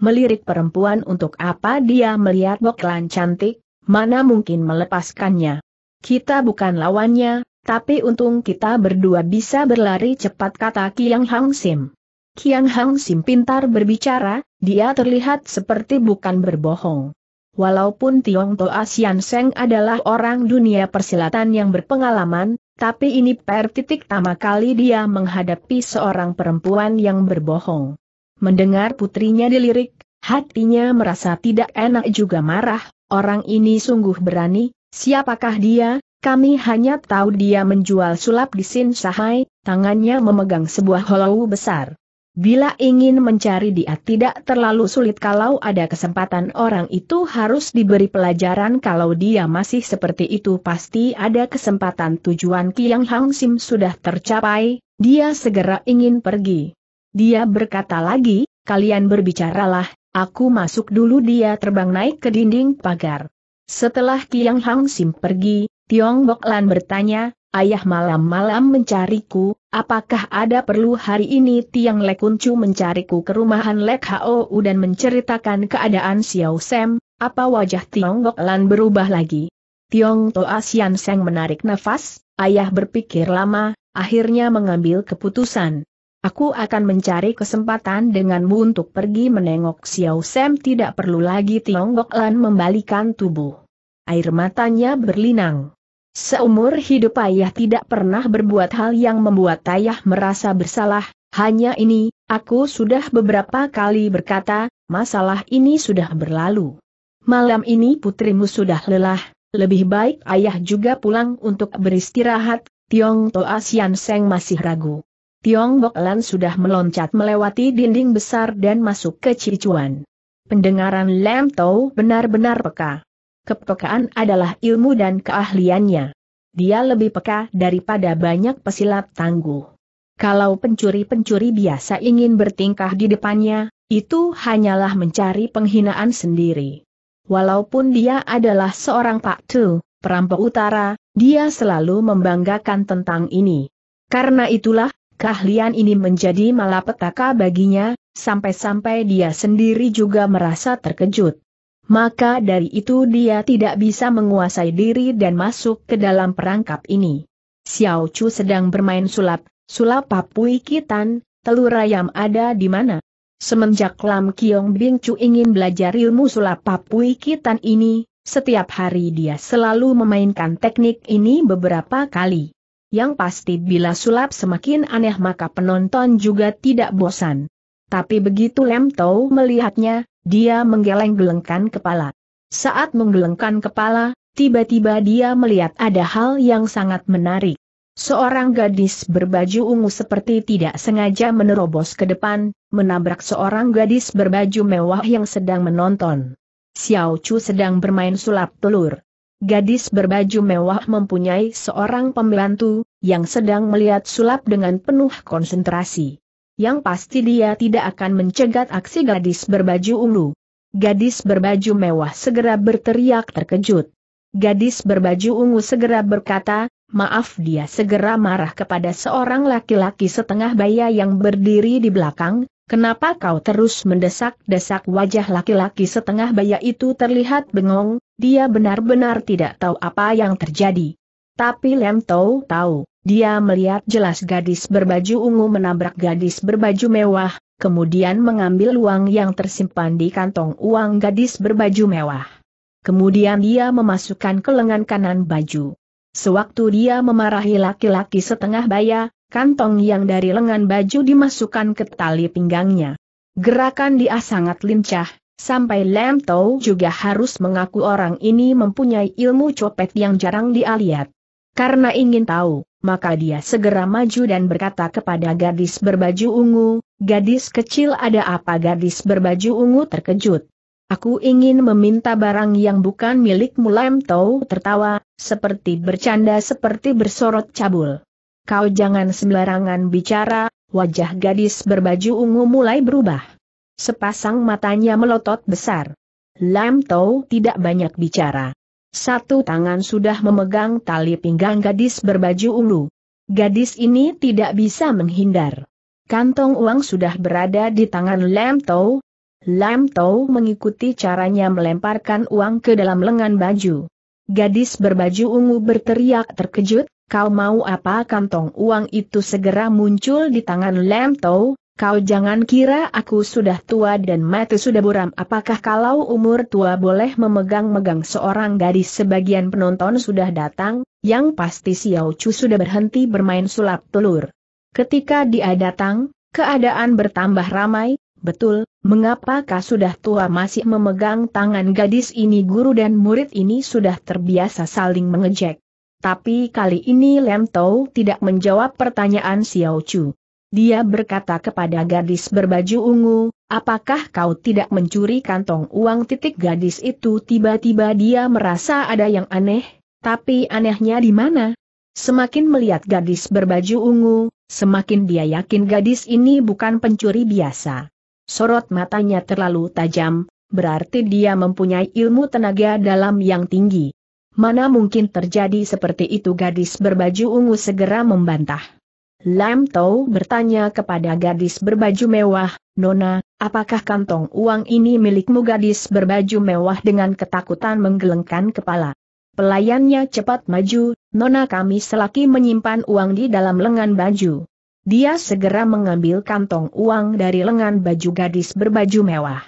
Melirik perempuan untuk apa dia melihat Boklan cantik, mana mungkin melepaskannya. Kita bukan lawannya, tapi untung kita berdua bisa berlari cepat kata Kiang Hang Sim. Kiang Hang Sim pintar berbicara, dia terlihat seperti bukan berbohong. Walaupun Tiong Toa Sian Seng adalah orang dunia persilatan yang berpengalaman, tapi ini per titik pertama kali dia menghadapi seorang perempuan yang berbohong. Mendengar putrinya dilirik, hatinya merasa tidak enak juga marah, orang ini sungguh berani, siapakah dia, kami hanya tahu dia menjual sulap di Sin Sahai, tangannya memegang sebuah hollow besar. Bila ingin mencari dia tidak terlalu sulit kalau ada kesempatan orang itu harus diberi pelajaran kalau dia masih seperti itu pasti ada kesempatan tujuan Kiang Hang Sim sudah tercapai, dia segera ingin pergi. Dia berkata lagi, kalian berbicaralah, aku masuk dulu dia terbang naik ke dinding pagar. Setelah Kiang Hang Sim pergi, Tiong Bok Lan bertanya, ayah malam-malam mencariku, apakah ada perlu hari ini Tiang Lekuncu mencariku ke rumahan Lek Hou dan menceritakan keadaan Xiao Sam, apa wajah Gok Lan berubah lagi? Tiong Toa Sian Seng menarik nafas, ayah berpikir lama, akhirnya mengambil keputusan. Aku akan mencari kesempatan denganmu untuk pergi menengok Xiao Sam tidak perlu lagi Gok Lan membalikan tubuh. Air matanya berlinang. Seumur hidup ayah tidak pernah berbuat hal yang membuat ayah merasa bersalah, hanya ini, aku sudah beberapa kali berkata, masalah ini sudah berlalu. Malam ini putrimu sudah lelah, lebih baik ayah juga pulang untuk beristirahat, Tiong Toa Sian Seng masih ragu. Tiong Bok Lan sudah meloncat melewati dinding besar dan masuk ke Cicuan. Pendengaran Lam Tau benar-benar peka kepekaan adalah ilmu dan keahliannya. Dia lebih peka daripada banyak pesilat tangguh. Kalau pencuri-pencuri biasa ingin bertingkah di depannya, itu hanyalah mencari penghinaan sendiri. Walaupun dia adalah seorang Pak Tu, perampok utara, dia selalu membanggakan tentang ini. Karena itulah, keahlian ini menjadi malapetaka baginya, sampai-sampai dia sendiri juga merasa terkejut maka dari itu dia tidak bisa menguasai diri dan masuk ke dalam perangkap ini. Xiao Chu sedang bermain sulap, sulap papui kitan, telur ayam ada di mana? Semenjak Lam Kiong Bing Chu ingin belajar ilmu sulap papui kitan ini, setiap hari dia selalu memainkan teknik ini beberapa kali. Yang pasti bila sulap semakin aneh maka penonton juga tidak bosan. Tapi begitu Lem Tau melihatnya, dia menggeleng-gelengkan kepala. Saat menggelengkan kepala, tiba-tiba dia melihat ada hal yang sangat menarik. Seorang gadis berbaju ungu seperti tidak sengaja menerobos ke depan, menabrak seorang gadis berbaju mewah yang sedang menonton. Xiao Chu sedang bermain sulap telur. Gadis berbaju mewah mempunyai seorang pembantu, yang sedang melihat sulap dengan penuh konsentrasi yang pasti dia tidak akan mencegat aksi gadis berbaju ungu. Gadis berbaju mewah segera berteriak terkejut. Gadis berbaju ungu segera berkata, maaf dia segera marah kepada seorang laki-laki setengah baya yang berdiri di belakang, kenapa kau terus mendesak-desak wajah laki-laki setengah baya itu terlihat bengong, dia benar-benar tidak tahu apa yang terjadi. Tapi Lem tahu tahu. Dia melihat jelas gadis berbaju ungu menabrak gadis berbaju mewah, kemudian mengambil uang yang tersimpan di kantong uang gadis berbaju mewah. Kemudian dia memasukkan ke lengan kanan baju. Sewaktu dia memarahi laki-laki setengah baya, kantong yang dari lengan baju dimasukkan ke tali pinggangnya. Gerakan dia sangat lincah, sampai Lam Tau juga harus mengaku orang ini mempunyai ilmu copet yang jarang dia lihat. Karena ingin tahu, maka dia segera maju dan berkata kepada gadis berbaju ungu, gadis kecil ada apa gadis berbaju ungu terkejut. Aku ingin meminta barang yang bukan milikmu Lam Tau tertawa, seperti bercanda seperti bersorot cabul. Kau jangan sembarangan bicara, wajah gadis berbaju ungu mulai berubah. Sepasang matanya melotot besar. Lam Tau tidak banyak bicara. Satu tangan sudah memegang tali pinggang gadis berbaju ulu. Gadis ini tidak bisa menghindar. Kantong uang sudah berada di tangan Lam Tau. Lam Tau mengikuti caranya melemparkan uang ke dalam lengan baju. Gadis berbaju ungu berteriak terkejut, kau mau apa kantong uang itu segera muncul di tangan Lam Tau, Kau jangan kira aku sudah tua dan mati sudah buram. Apakah kalau umur tua boleh memegang-megang seorang gadis sebagian penonton sudah datang, yang pasti Xiao Chu sudah berhenti bermain sulap telur. Ketika dia datang, keadaan bertambah ramai, betul, mengapakah sudah tua masih memegang tangan gadis ini guru dan murid ini sudah terbiasa saling mengejek. Tapi kali ini Lem Tau tidak menjawab pertanyaan Xiao Chu. Dia berkata kepada gadis berbaju ungu, apakah kau tidak mencuri kantong uang titik gadis itu tiba-tiba dia merasa ada yang aneh, tapi anehnya di mana? Semakin melihat gadis berbaju ungu, semakin dia yakin gadis ini bukan pencuri biasa. Sorot matanya terlalu tajam, berarti dia mempunyai ilmu tenaga dalam yang tinggi. Mana mungkin terjadi seperti itu gadis berbaju ungu segera membantah. Lam Tau bertanya kepada gadis berbaju mewah, Nona, apakah kantong uang ini milikmu gadis berbaju mewah dengan ketakutan menggelengkan kepala? Pelayannya cepat maju, Nona kami selaki menyimpan uang di dalam lengan baju. Dia segera mengambil kantong uang dari lengan baju gadis berbaju mewah.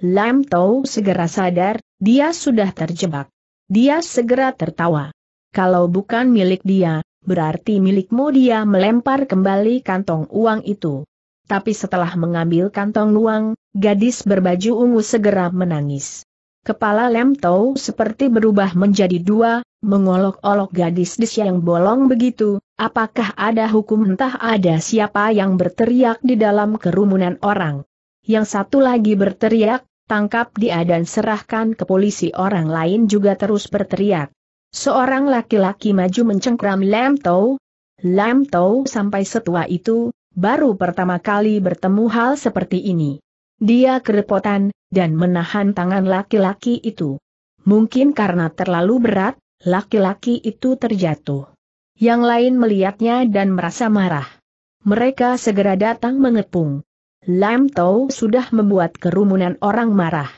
Lam Tau segera sadar, dia sudah terjebak. Dia segera tertawa. Kalau bukan milik dia, berarti milikmu dia melempar kembali kantong uang itu. Tapi setelah mengambil kantong uang, gadis berbaju ungu segera menangis. Kepala Lemtou seperti berubah menjadi dua, mengolok-olok gadis di siang bolong begitu, apakah ada hukum entah ada siapa yang berteriak di dalam kerumunan orang. Yang satu lagi berteriak, tangkap dia dan serahkan ke polisi orang lain juga terus berteriak. Seorang laki-laki maju mencengkram Lam Tau. Lam Tau sampai setua itu, baru pertama kali bertemu hal seperti ini. Dia kerepotan, dan menahan tangan laki-laki itu. Mungkin karena terlalu berat, laki-laki itu terjatuh. Yang lain melihatnya dan merasa marah. Mereka segera datang mengepung. Lam Tau sudah membuat kerumunan orang marah.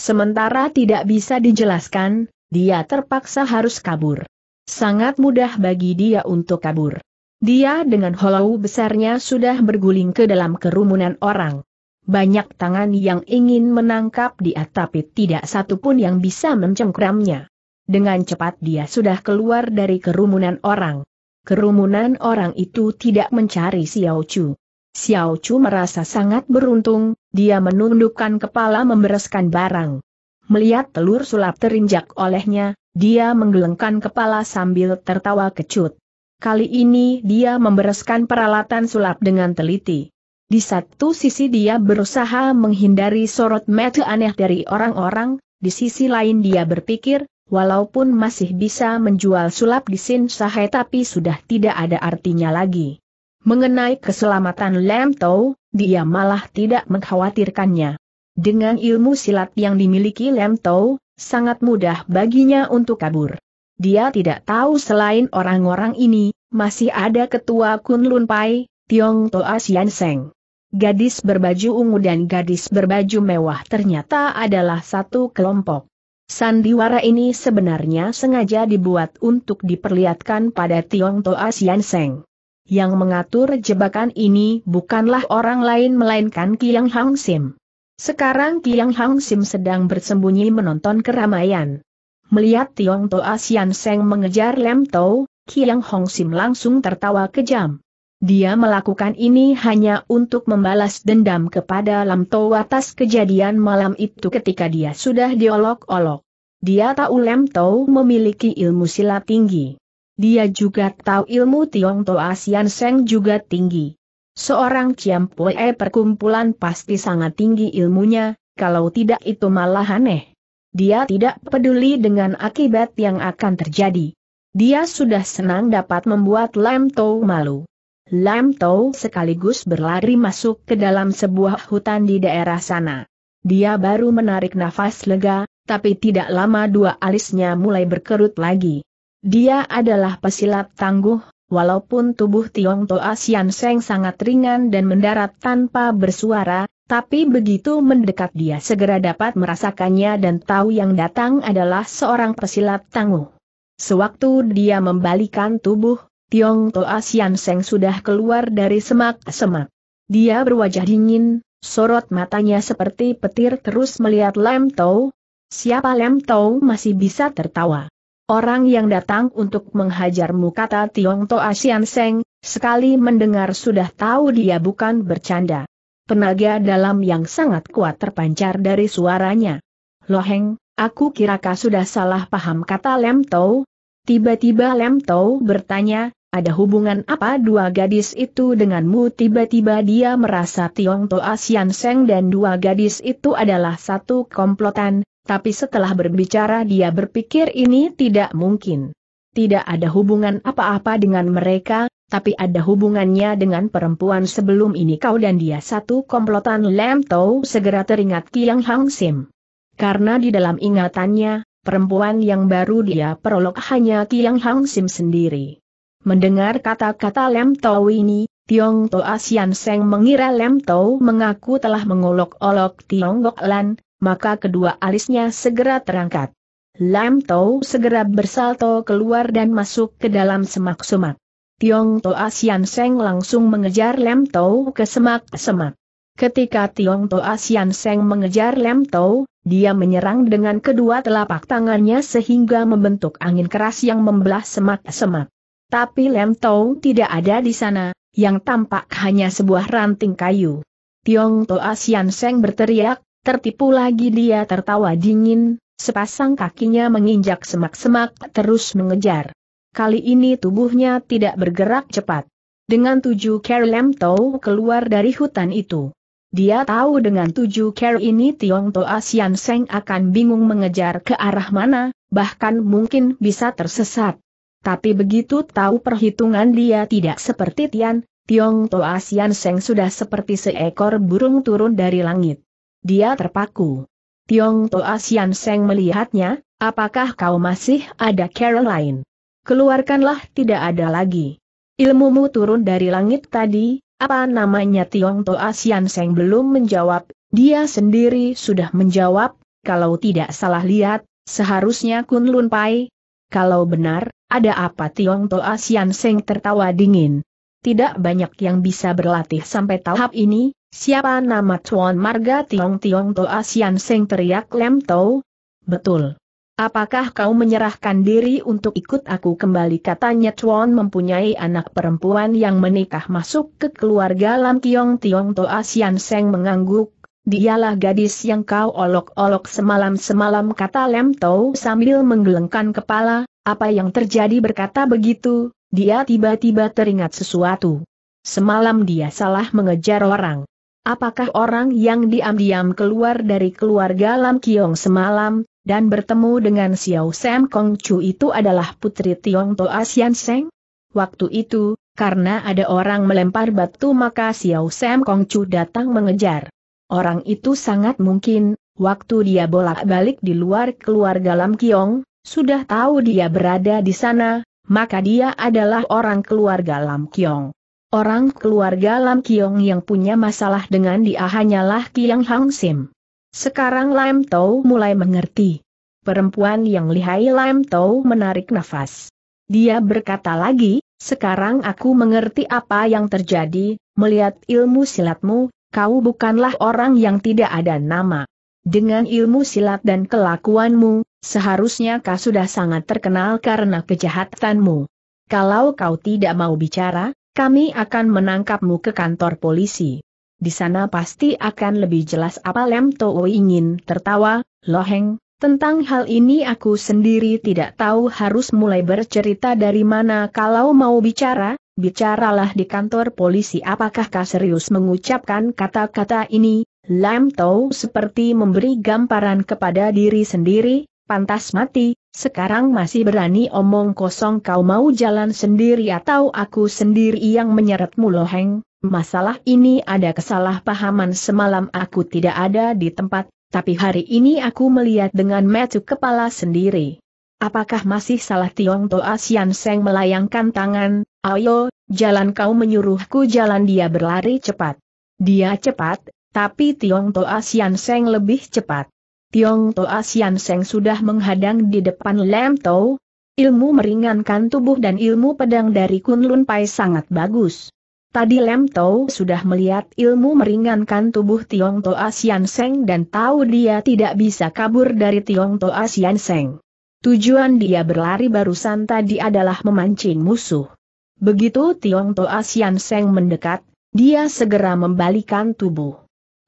Sementara tidak bisa dijelaskan, dia terpaksa harus kabur. Sangat mudah bagi dia untuk kabur. Dia dengan hollow besarnya sudah berguling ke dalam kerumunan orang. Banyak tangan yang ingin menangkap dia tapi tidak satu pun yang bisa mencengkramnya. Dengan cepat dia sudah keluar dari kerumunan orang. Kerumunan orang itu tidak mencari Xiao Chu. Xiao Chu merasa sangat beruntung, dia menundukkan kepala membereskan barang. Melihat telur sulap terinjak olehnya, dia menggelengkan kepala sambil tertawa kecut. Kali ini dia membereskan peralatan sulap dengan teliti. Di satu sisi dia berusaha menghindari sorot mata aneh dari orang-orang, di sisi lain dia berpikir, walaupun masih bisa menjual sulap di Sin Sahai tapi sudah tidak ada artinya lagi. Mengenai keselamatan Lam Tau, dia malah tidak mengkhawatirkannya. Dengan ilmu silat yang dimiliki Lem Tau, sangat mudah baginya untuk kabur. Dia tidak tahu selain orang-orang ini, masih ada ketua Kunlun Pai, Tiong Toa Sian Seng. Gadis berbaju ungu dan gadis berbaju mewah ternyata adalah satu kelompok. Sandiwara ini sebenarnya sengaja dibuat untuk diperlihatkan pada Tiong Toa Sian Seng. Yang mengatur jebakan ini bukanlah orang lain melainkan Kiang Hang Sim. Sekarang Kiang Hang Sim sedang bersembunyi menonton keramaian. Melihat Tiong Toa Sian Seng mengejar Lem Tau, Kiang Hong Sim langsung tertawa kejam. Dia melakukan ini hanya untuk membalas dendam kepada Lam Tau atas kejadian malam itu ketika dia sudah diolok-olok. Dia tahu Lem Tau memiliki ilmu silat tinggi. Dia juga tahu ilmu Tiong Toa Sian Seng juga tinggi. Seorang Ciampue perkumpulan pasti sangat tinggi ilmunya, kalau tidak itu malah aneh. Dia tidak peduli dengan akibat yang akan terjadi. Dia sudah senang dapat membuat Lam Tau malu. Lam Tau sekaligus berlari masuk ke dalam sebuah hutan di daerah sana. Dia baru menarik nafas lega, tapi tidak lama dua alisnya mulai berkerut lagi. Dia adalah pesilat tangguh, Walaupun tubuh Tiong Toa Sian Seng sangat ringan dan mendarat tanpa bersuara, tapi begitu mendekat dia segera dapat merasakannya dan tahu yang datang adalah seorang pesilat tangguh. Sewaktu dia membalikan tubuh, Tiong Toa Sian Seng sudah keluar dari semak-semak. Dia berwajah dingin, sorot matanya seperti petir terus melihat Lem Tau. Siapa Lem Tau masih bisa tertawa. Orang yang datang untuk menghajarmu kata Tiong To Asian Seng, sekali mendengar sudah tahu dia bukan bercanda. Penaga dalam yang sangat kuat terpancar dari suaranya. Loheng, aku kira kau sudah salah paham kata Lem Tau. Tiba-tiba Lem Tau bertanya, ada hubungan apa dua gadis itu denganmu tiba-tiba dia merasa Tiong To Asian Seng dan dua gadis itu adalah satu komplotan, tapi setelah berbicara dia berpikir ini tidak mungkin. Tidak ada hubungan apa-apa dengan mereka, tapi ada hubungannya dengan perempuan sebelum ini kau dan dia satu komplotan Lam Tau segera teringat Kiang Hang Sim. Karena di dalam ingatannya, perempuan yang baru dia perolok hanya Kiang Hang Sim sendiri. Mendengar kata-kata Lam Tau ini, Tiong Toa Sian Seng mengira Lam Tau mengaku telah mengolok-olok Tiong Gok Lan, maka kedua alisnya segera terangkat. Lam Tau segera bersalto keluar dan masuk ke dalam semak-semak. Tiong Toa Sian Seng langsung mengejar Lam Tau ke semak-semak. Ketika Tiong Toa Sian Seng mengejar Lam Tau, dia menyerang dengan kedua telapak tangannya sehingga membentuk angin keras yang membelah semak-semak. Tapi Lam Tau tidak ada di sana, yang tampak hanya sebuah ranting kayu. Tiong Toa Sian Seng berteriak, Tertipu lagi dia tertawa dingin, sepasang kakinya menginjak semak-semak terus mengejar. Kali ini tubuhnya tidak bergerak cepat. Dengan tujuh care Lam Tau keluar dari hutan itu. Dia tahu dengan tujuh care ini Tiong Toa Sian Seng akan bingung mengejar ke arah mana, bahkan mungkin bisa tersesat. Tapi begitu tahu perhitungan dia tidak seperti Tian, Tiong Toa Sian Seng sudah seperti seekor burung turun dari langit dia terpaku. Tiong Toa Sian Seng melihatnya, apakah kau masih ada lain? Keluarkanlah tidak ada lagi. Ilmumu turun dari langit tadi, apa namanya Tiong Toa Sian Seng belum menjawab, dia sendiri sudah menjawab, kalau tidak salah lihat, seharusnya Kun Lun Pai. Kalau benar, ada apa Tiong Toa Sian Seng tertawa dingin. Tidak banyak yang bisa berlatih sampai tahap ini, Siapa nama Tuan Marga Tiong Tiong Toa Sian Seng teriak Lem Tau? Betul. Apakah kau menyerahkan diri untuk ikut aku kembali katanya Chuan mempunyai anak perempuan yang menikah masuk ke keluarga Lam Tiong Tiong Toa Sian Seng mengangguk, dialah gadis yang kau olok-olok semalam-semalam kata Lem Tau sambil menggelengkan kepala, apa yang terjadi berkata begitu, dia tiba-tiba teringat sesuatu. Semalam dia salah mengejar orang. Apakah orang yang diam-diam keluar dari keluarga Lam Kiong semalam, dan bertemu dengan Xiao Sam Kong Chu itu adalah putri Tiong Toa Sian Seng? Waktu itu, karena ada orang melempar batu maka Xiao Sam Kong Chu datang mengejar. Orang itu sangat mungkin, waktu dia bolak-balik di luar keluarga Lam Kiong, sudah tahu dia berada di sana, maka dia adalah orang keluarga Lam Kiong. Orang keluarga Lam Kiong yang punya masalah dengan dia hanyalah Kiang Hang Sim. Sekarang Lam Tau mulai mengerti. Perempuan yang lihai Lam Tau menarik nafas. Dia berkata lagi, sekarang aku mengerti apa yang terjadi, melihat ilmu silatmu, kau bukanlah orang yang tidak ada nama. Dengan ilmu silat dan kelakuanmu, seharusnya kau sudah sangat terkenal karena kejahatanmu. Kalau kau tidak mau bicara, kami akan menangkapmu ke kantor polisi. Di sana pasti akan lebih jelas apa Lem Towo ingin tertawa, loheng, tentang hal ini aku sendiri tidak tahu harus mulai bercerita dari mana kalau mau bicara, bicaralah di kantor polisi apakah kau serius mengucapkan kata-kata ini, Lem Towo seperti memberi gambaran kepada diri sendiri, pantas mati, sekarang masih berani omong kosong kau mau jalan sendiri atau aku sendiri yang menyeretmu loheng, masalah ini ada kesalahpahaman semalam aku tidak ada di tempat, tapi hari ini aku melihat dengan metu kepala sendiri. Apakah masih salah Tiong Toa Sian Seng melayangkan tangan, ayo, jalan kau menyuruhku jalan dia berlari cepat. Dia cepat, tapi Tiong Toa Sian Seng lebih cepat. Tiong Toa Sian Seng sudah menghadang di depan Lam Tau. Ilmu meringankan tubuh dan ilmu pedang dari Kunlun Pai sangat bagus. Tadi Lam Tau sudah melihat ilmu meringankan tubuh Tiong Toa Sian Seng dan tahu dia tidak bisa kabur dari Tiong Toa Sian Seng. Tujuan dia berlari barusan tadi adalah memancing musuh. Begitu Tiong Toa Sian Seng mendekat, dia segera membalikan tubuh.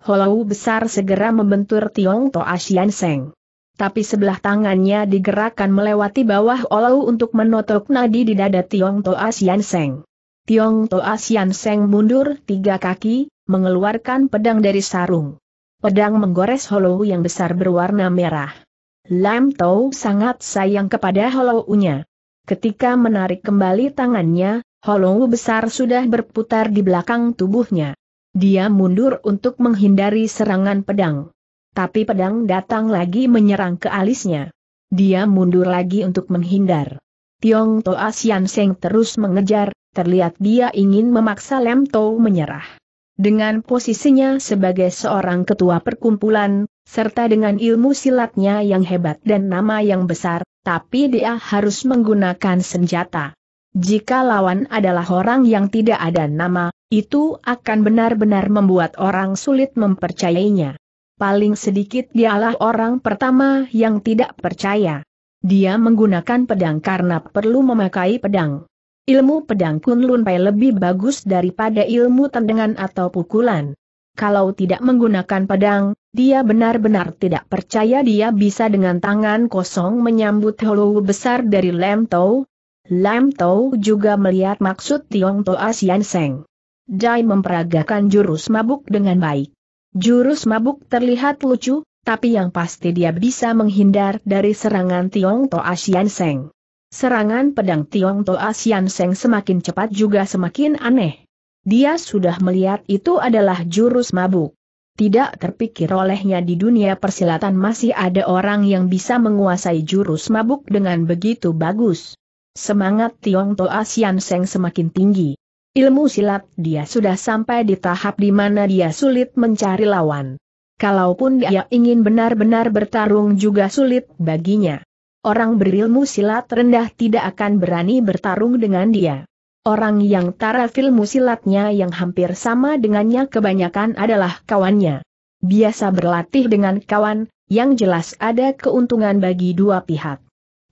Holou besar segera membentur Tiong Toa Xian Seng. Tapi sebelah tangannya digerakkan melewati bawah Holou untuk menotok nadi di dada Tiong Toa Xian Seng. Tiong Toa Seng mundur tiga kaki, mengeluarkan pedang dari sarung. Pedang menggores Holou yang besar berwarna merah. Lam Tau sangat sayang kepada Holou-nya. Ketika menarik kembali tangannya, Holou besar sudah berputar di belakang tubuhnya. Dia mundur untuk menghindari serangan pedang. Tapi pedang datang lagi menyerang ke alisnya. Dia mundur lagi untuk menghindar. Tiong Toa Sian Seng terus mengejar, terlihat dia ingin memaksa Lem Tou menyerah. Dengan posisinya sebagai seorang ketua perkumpulan, serta dengan ilmu silatnya yang hebat dan nama yang besar, tapi dia harus menggunakan senjata. Jika lawan adalah orang yang tidak ada nama, itu akan benar-benar membuat orang sulit mempercayainya. Paling sedikit dialah orang pertama yang tidak percaya. Dia menggunakan pedang karena perlu memakai pedang. Ilmu pedang kunlun pai lebih bagus daripada ilmu tendangan atau pukulan. Kalau tidak menggunakan pedang, dia benar-benar tidak percaya dia bisa dengan tangan kosong menyambut holo besar dari Lam Tau, Lam Tau juga melihat maksud Tiong Toa Sian Seng. Dai memperagakan jurus mabuk dengan baik. Jurus mabuk terlihat lucu, tapi yang pasti dia bisa menghindar dari serangan Tiong Toa Sian Seng. Serangan pedang Tiong Toa Sian Seng semakin cepat juga semakin aneh. Dia sudah melihat itu adalah jurus mabuk. Tidak terpikir olehnya di dunia persilatan masih ada orang yang bisa menguasai jurus mabuk dengan begitu bagus. Semangat Tiong Toa Sian Seng semakin tinggi. Ilmu silat dia sudah sampai di tahap di mana dia sulit mencari lawan. Kalaupun dia ingin benar-benar bertarung juga sulit baginya. Orang berilmu silat rendah tidak akan berani bertarung dengan dia. Orang yang taraf ilmu silatnya yang hampir sama dengannya kebanyakan adalah kawannya. Biasa berlatih dengan kawan, yang jelas ada keuntungan bagi dua pihak.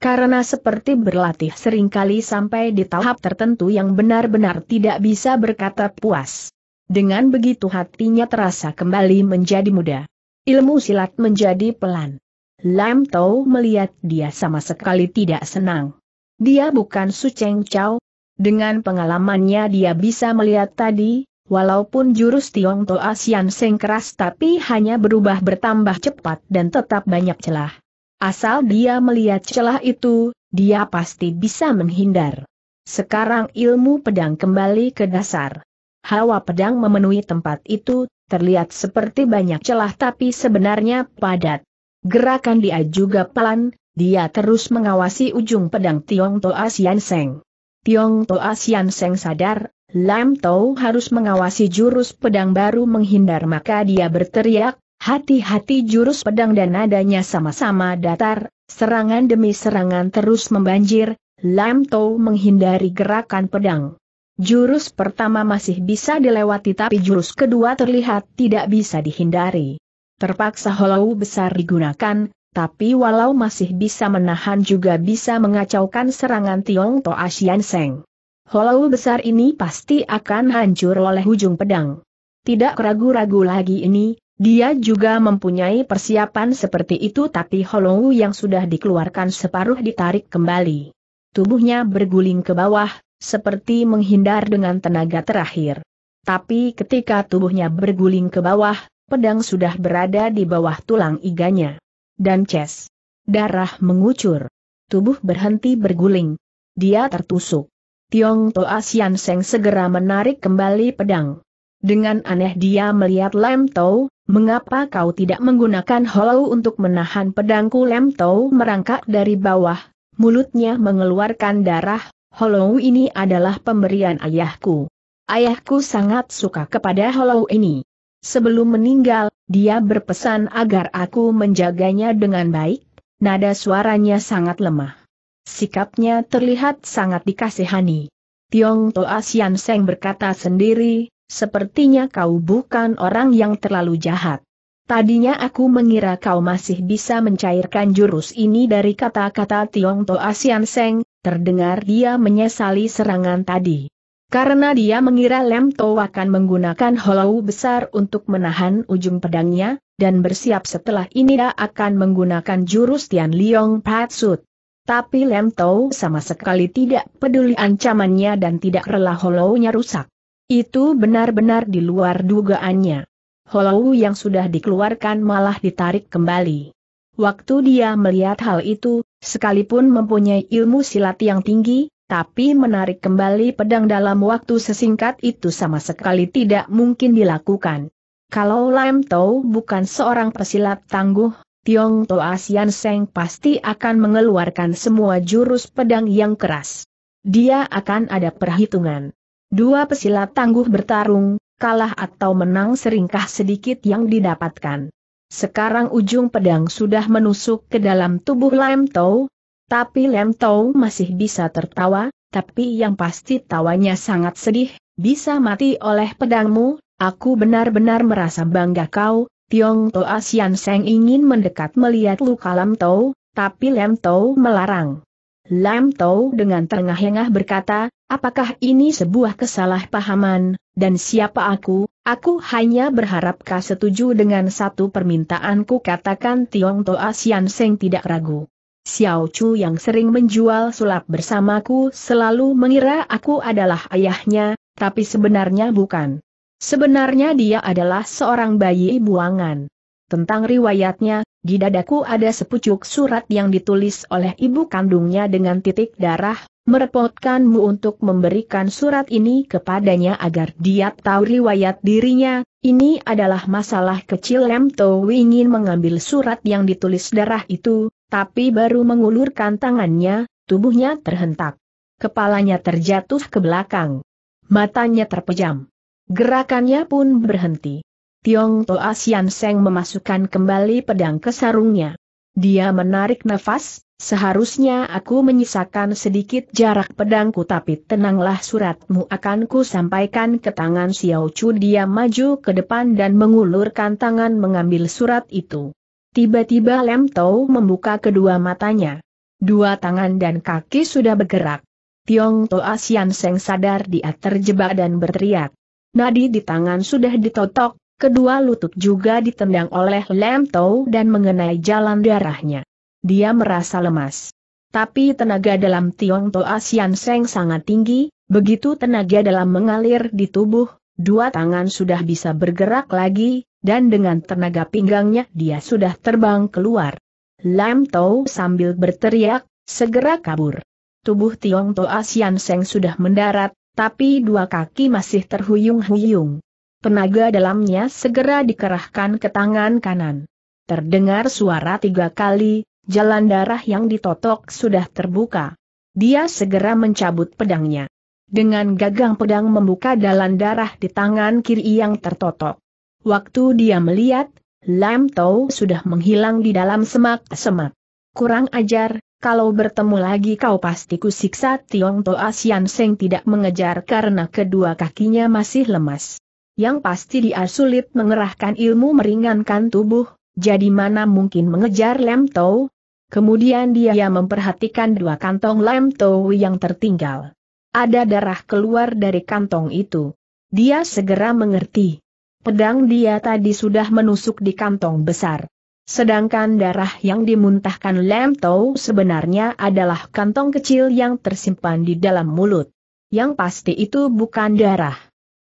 Karena seperti berlatih seringkali sampai di tahap tertentu yang benar-benar tidak bisa berkata puas. Dengan begitu hatinya terasa kembali menjadi muda. Ilmu silat menjadi pelan. Lam Tau melihat dia sama sekali tidak senang. Dia bukan Su Cheng Chau. Dengan pengalamannya dia bisa melihat tadi, walaupun jurus Tiong Toa Sian Seng keras tapi hanya berubah bertambah cepat dan tetap banyak celah. Asal dia melihat celah itu, dia pasti bisa menghindar. Sekarang ilmu pedang kembali ke dasar. Hawa pedang memenuhi tempat itu, terlihat seperti banyak celah tapi sebenarnya padat. Gerakan dia juga pelan, dia terus mengawasi ujung pedang Tiong Toa Sian Seng. Tiong Toa Sian Seng sadar, Lam Tau harus mengawasi jurus pedang baru menghindar maka dia berteriak, Hati-hati jurus pedang dan nadanya sama-sama datar, serangan demi serangan terus membanjir, Lam Tau menghindari gerakan pedang. Jurus pertama masih bisa dilewati tapi jurus kedua terlihat tidak bisa dihindari. Terpaksa hollow besar digunakan, tapi walau masih bisa menahan juga bisa mengacaukan serangan Tiong To Asian Seng. Hollow besar ini pasti akan hancur oleh ujung pedang. Tidak ragu-ragu lagi ini, dia juga mempunyai persiapan seperti itu tapi holowu yang sudah dikeluarkan separuh ditarik kembali. Tubuhnya berguling ke bawah, seperti menghindar dengan tenaga terakhir. Tapi ketika tubuhnya berguling ke bawah, pedang sudah berada di bawah tulang iganya. Dan Ces. Darah mengucur. Tubuh berhenti berguling. Dia tertusuk. Tiong Toa Sian Seng segera menarik kembali pedang. Dengan aneh dia melihat Lam Tau, Mengapa kau tidak menggunakan hollow untuk menahan pedangku Tau merangkak dari bawah, mulutnya mengeluarkan darah, hollow ini adalah pemberian ayahku. Ayahku sangat suka kepada hollow ini. Sebelum meninggal, dia berpesan agar aku menjaganya dengan baik, nada suaranya sangat lemah. Sikapnya terlihat sangat dikasihani. Tiong Toa Sian Seng berkata sendiri, sepertinya kau bukan orang yang terlalu jahat. Tadinya aku mengira kau masih bisa mencairkan jurus ini dari kata-kata Tiong To Asian Seng, terdengar dia menyesali serangan tadi. Karena dia mengira Lem To akan menggunakan hollow besar untuk menahan ujung pedangnya, dan bersiap setelah ini dia akan menggunakan jurus Tian Liong Patsut. Tapi Lem To sama sekali tidak peduli ancamannya dan tidak rela holau-nya rusak. Itu benar-benar di luar dugaannya. Hollow yang sudah dikeluarkan malah ditarik kembali. Waktu dia melihat hal itu, sekalipun mempunyai ilmu silat yang tinggi, tapi menarik kembali pedang dalam waktu sesingkat itu sama sekali tidak mungkin dilakukan. Kalau Lam Tau bukan seorang pesilat tangguh, Tiong To Asian Seng pasti akan mengeluarkan semua jurus pedang yang keras. Dia akan ada perhitungan. Dua pesilat tangguh bertarung, kalah atau menang seringkah sedikit yang didapatkan. Sekarang ujung pedang sudah menusuk ke dalam tubuh Lam Tau, tapi Lam Tau masih bisa tertawa, tapi yang pasti tawanya sangat sedih, bisa mati oleh pedangmu, aku benar-benar merasa bangga kau, Tiong Toa Sian Seng ingin mendekat melihat luka Lam Tau, tapi Lam Tau melarang. Lam Tau dengan terengah-engah berkata, apakah ini sebuah kesalahpahaman, dan siapa aku, aku hanya berharap kau setuju dengan satu permintaanku katakan Tiong Toa Sian Seng tidak ragu. Xiao Chu yang sering menjual sulap bersamaku selalu mengira aku adalah ayahnya, tapi sebenarnya bukan. Sebenarnya dia adalah seorang bayi buangan. Tentang riwayatnya, di dadaku ada sepucuk surat yang ditulis oleh ibu kandungnya dengan titik darah, merepotkanmu untuk memberikan surat ini kepadanya agar dia tahu riwayat dirinya, ini adalah masalah kecil Lemto ingin mengambil surat yang ditulis darah itu, tapi baru mengulurkan tangannya, tubuhnya terhentak. Kepalanya terjatuh ke belakang. Matanya terpejam. Gerakannya pun berhenti. Tiong Toa Sian Seng memasukkan kembali pedang ke sarungnya. Dia menarik nafas, seharusnya aku menyisakan sedikit jarak pedangku tapi tenanglah suratmu akan ku sampaikan ke tangan Xiao Chu dia maju ke depan dan mengulurkan tangan mengambil surat itu. Tiba-tiba Lem Tau membuka kedua matanya. Dua tangan dan kaki sudah bergerak. Tiong Toa Sian Seng sadar dia terjebak dan berteriak. Nadi di tangan sudah ditotok, Kedua lutut juga ditendang oleh Lam Tau dan mengenai jalan darahnya. Dia merasa lemas. Tapi tenaga dalam Tiong To Asian Seng sangat tinggi, begitu tenaga dalam mengalir di tubuh, dua tangan sudah bisa bergerak lagi, dan dengan tenaga pinggangnya dia sudah terbang keluar. Lam Tau sambil berteriak, segera kabur. Tubuh Tiong To Asian Seng sudah mendarat, tapi dua kaki masih terhuyung-huyung tenaga dalamnya segera dikerahkan ke tangan kanan. Terdengar suara tiga kali, jalan darah yang ditotok sudah terbuka. Dia segera mencabut pedangnya. Dengan gagang pedang membuka jalan darah di tangan kiri yang tertotok. Waktu dia melihat, Lam Tau sudah menghilang di dalam semak-semak. Kurang ajar, kalau bertemu lagi kau pasti kusiksa Tiong Toa Sian Seng tidak mengejar karena kedua kakinya masih lemas yang pasti dia sulit mengerahkan ilmu meringankan tubuh, jadi mana mungkin mengejar Lem Tau? Kemudian dia memperhatikan dua kantong Lem Tau yang tertinggal. Ada darah keluar dari kantong itu. Dia segera mengerti. Pedang dia tadi sudah menusuk di kantong besar. Sedangkan darah yang dimuntahkan Lem Tau sebenarnya adalah kantong kecil yang tersimpan di dalam mulut. Yang pasti itu bukan darah.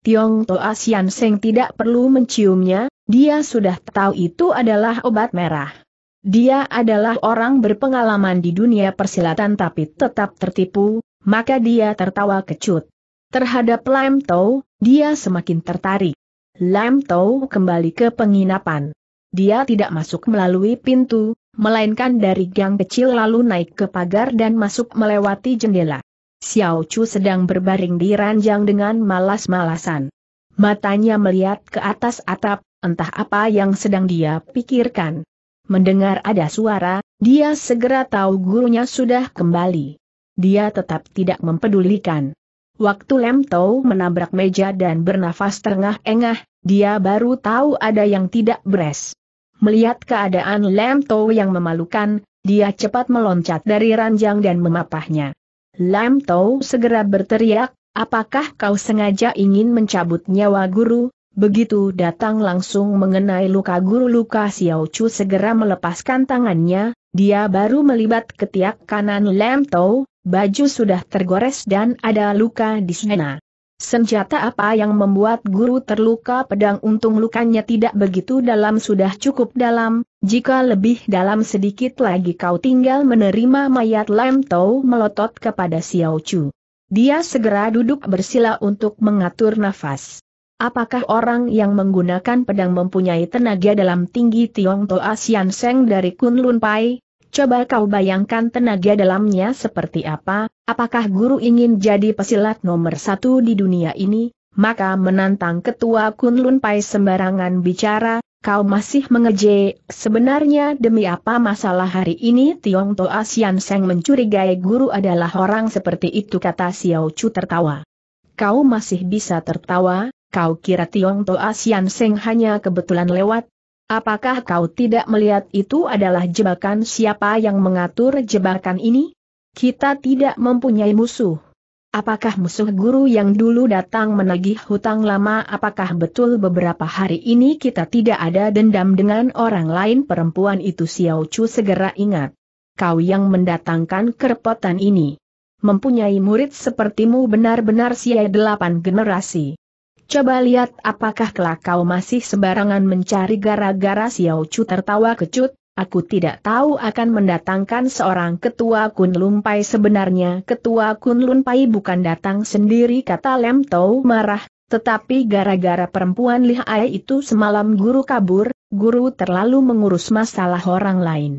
Tiong Toa Sian Seng tidak perlu menciumnya, dia sudah tahu itu adalah obat merah. Dia adalah orang berpengalaman di dunia persilatan tapi tetap tertipu, maka dia tertawa kecut. Terhadap Lam Tau, dia semakin tertarik. Lam Tau kembali ke penginapan. Dia tidak masuk melalui pintu, melainkan dari gang kecil lalu naik ke pagar dan masuk melewati jendela. Xiao Chu sedang berbaring di ranjang dengan malas-malasan. Matanya melihat ke atas atap, entah apa yang sedang dia pikirkan. Mendengar ada suara, dia segera tahu gurunya sudah kembali. Dia tetap tidak mempedulikan. Waktu Lem Tau menabrak meja dan bernafas terengah-engah, dia baru tahu ada yang tidak beres. Melihat keadaan Lem Tau yang memalukan, dia cepat meloncat dari ranjang dan memapahnya. Lam Tau segera berteriak, apakah kau sengaja ingin mencabut nyawa guru? Begitu datang langsung mengenai luka guru luka Xiao Chu segera melepaskan tangannya, dia baru melibat ketiak kanan Lam Tau, baju sudah tergores dan ada luka di sana. Senjata apa yang membuat guru terluka pedang untung lukanya tidak begitu dalam sudah cukup dalam, jika lebih dalam sedikit lagi kau tinggal menerima mayat Lam Tau melotot kepada Xiao Chu. Dia segera duduk bersila untuk mengatur nafas. Apakah orang yang menggunakan pedang mempunyai tenaga dalam tinggi Tiong Toa Sian Seng dari Kunlun Pai? Coba kau bayangkan tenaga dalamnya seperti apa, apakah guru ingin jadi pesilat nomor satu di dunia ini, maka menantang ketua Kunlun Pai sembarangan bicara, kau masih mengejek. sebenarnya demi apa masalah hari ini Tiong Toa Sian Seng mencurigai guru adalah orang seperti itu kata Xiao Chu tertawa. Kau masih bisa tertawa, kau kira Tiong Toa Sian Seng hanya kebetulan lewat, Apakah kau tidak melihat itu adalah jebakan siapa yang mengatur jebakan ini? Kita tidak mempunyai musuh. Apakah musuh guru yang dulu datang menagih hutang lama apakah betul beberapa hari ini kita tidak ada dendam dengan orang lain perempuan itu Xiao Chu segera ingat. Kau yang mendatangkan kerepotan ini. Mempunyai murid sepertimu benar-benar siai delapan generasi. Coba lihat apakah kelak kau masih sembarangan mencari gara-gara Xiao Chu tertawa kecut, aku tidak tahu akan mendatangkan seorang ketua Kunlun Lumpai sebenarnya ketua Kunlun Lumpai bukan datang sendiri kata Lem Tau marah, tetapi gara-gara perempuan lihai itu semalam guru kabur, guru terlalu mengurus masalah orang lain.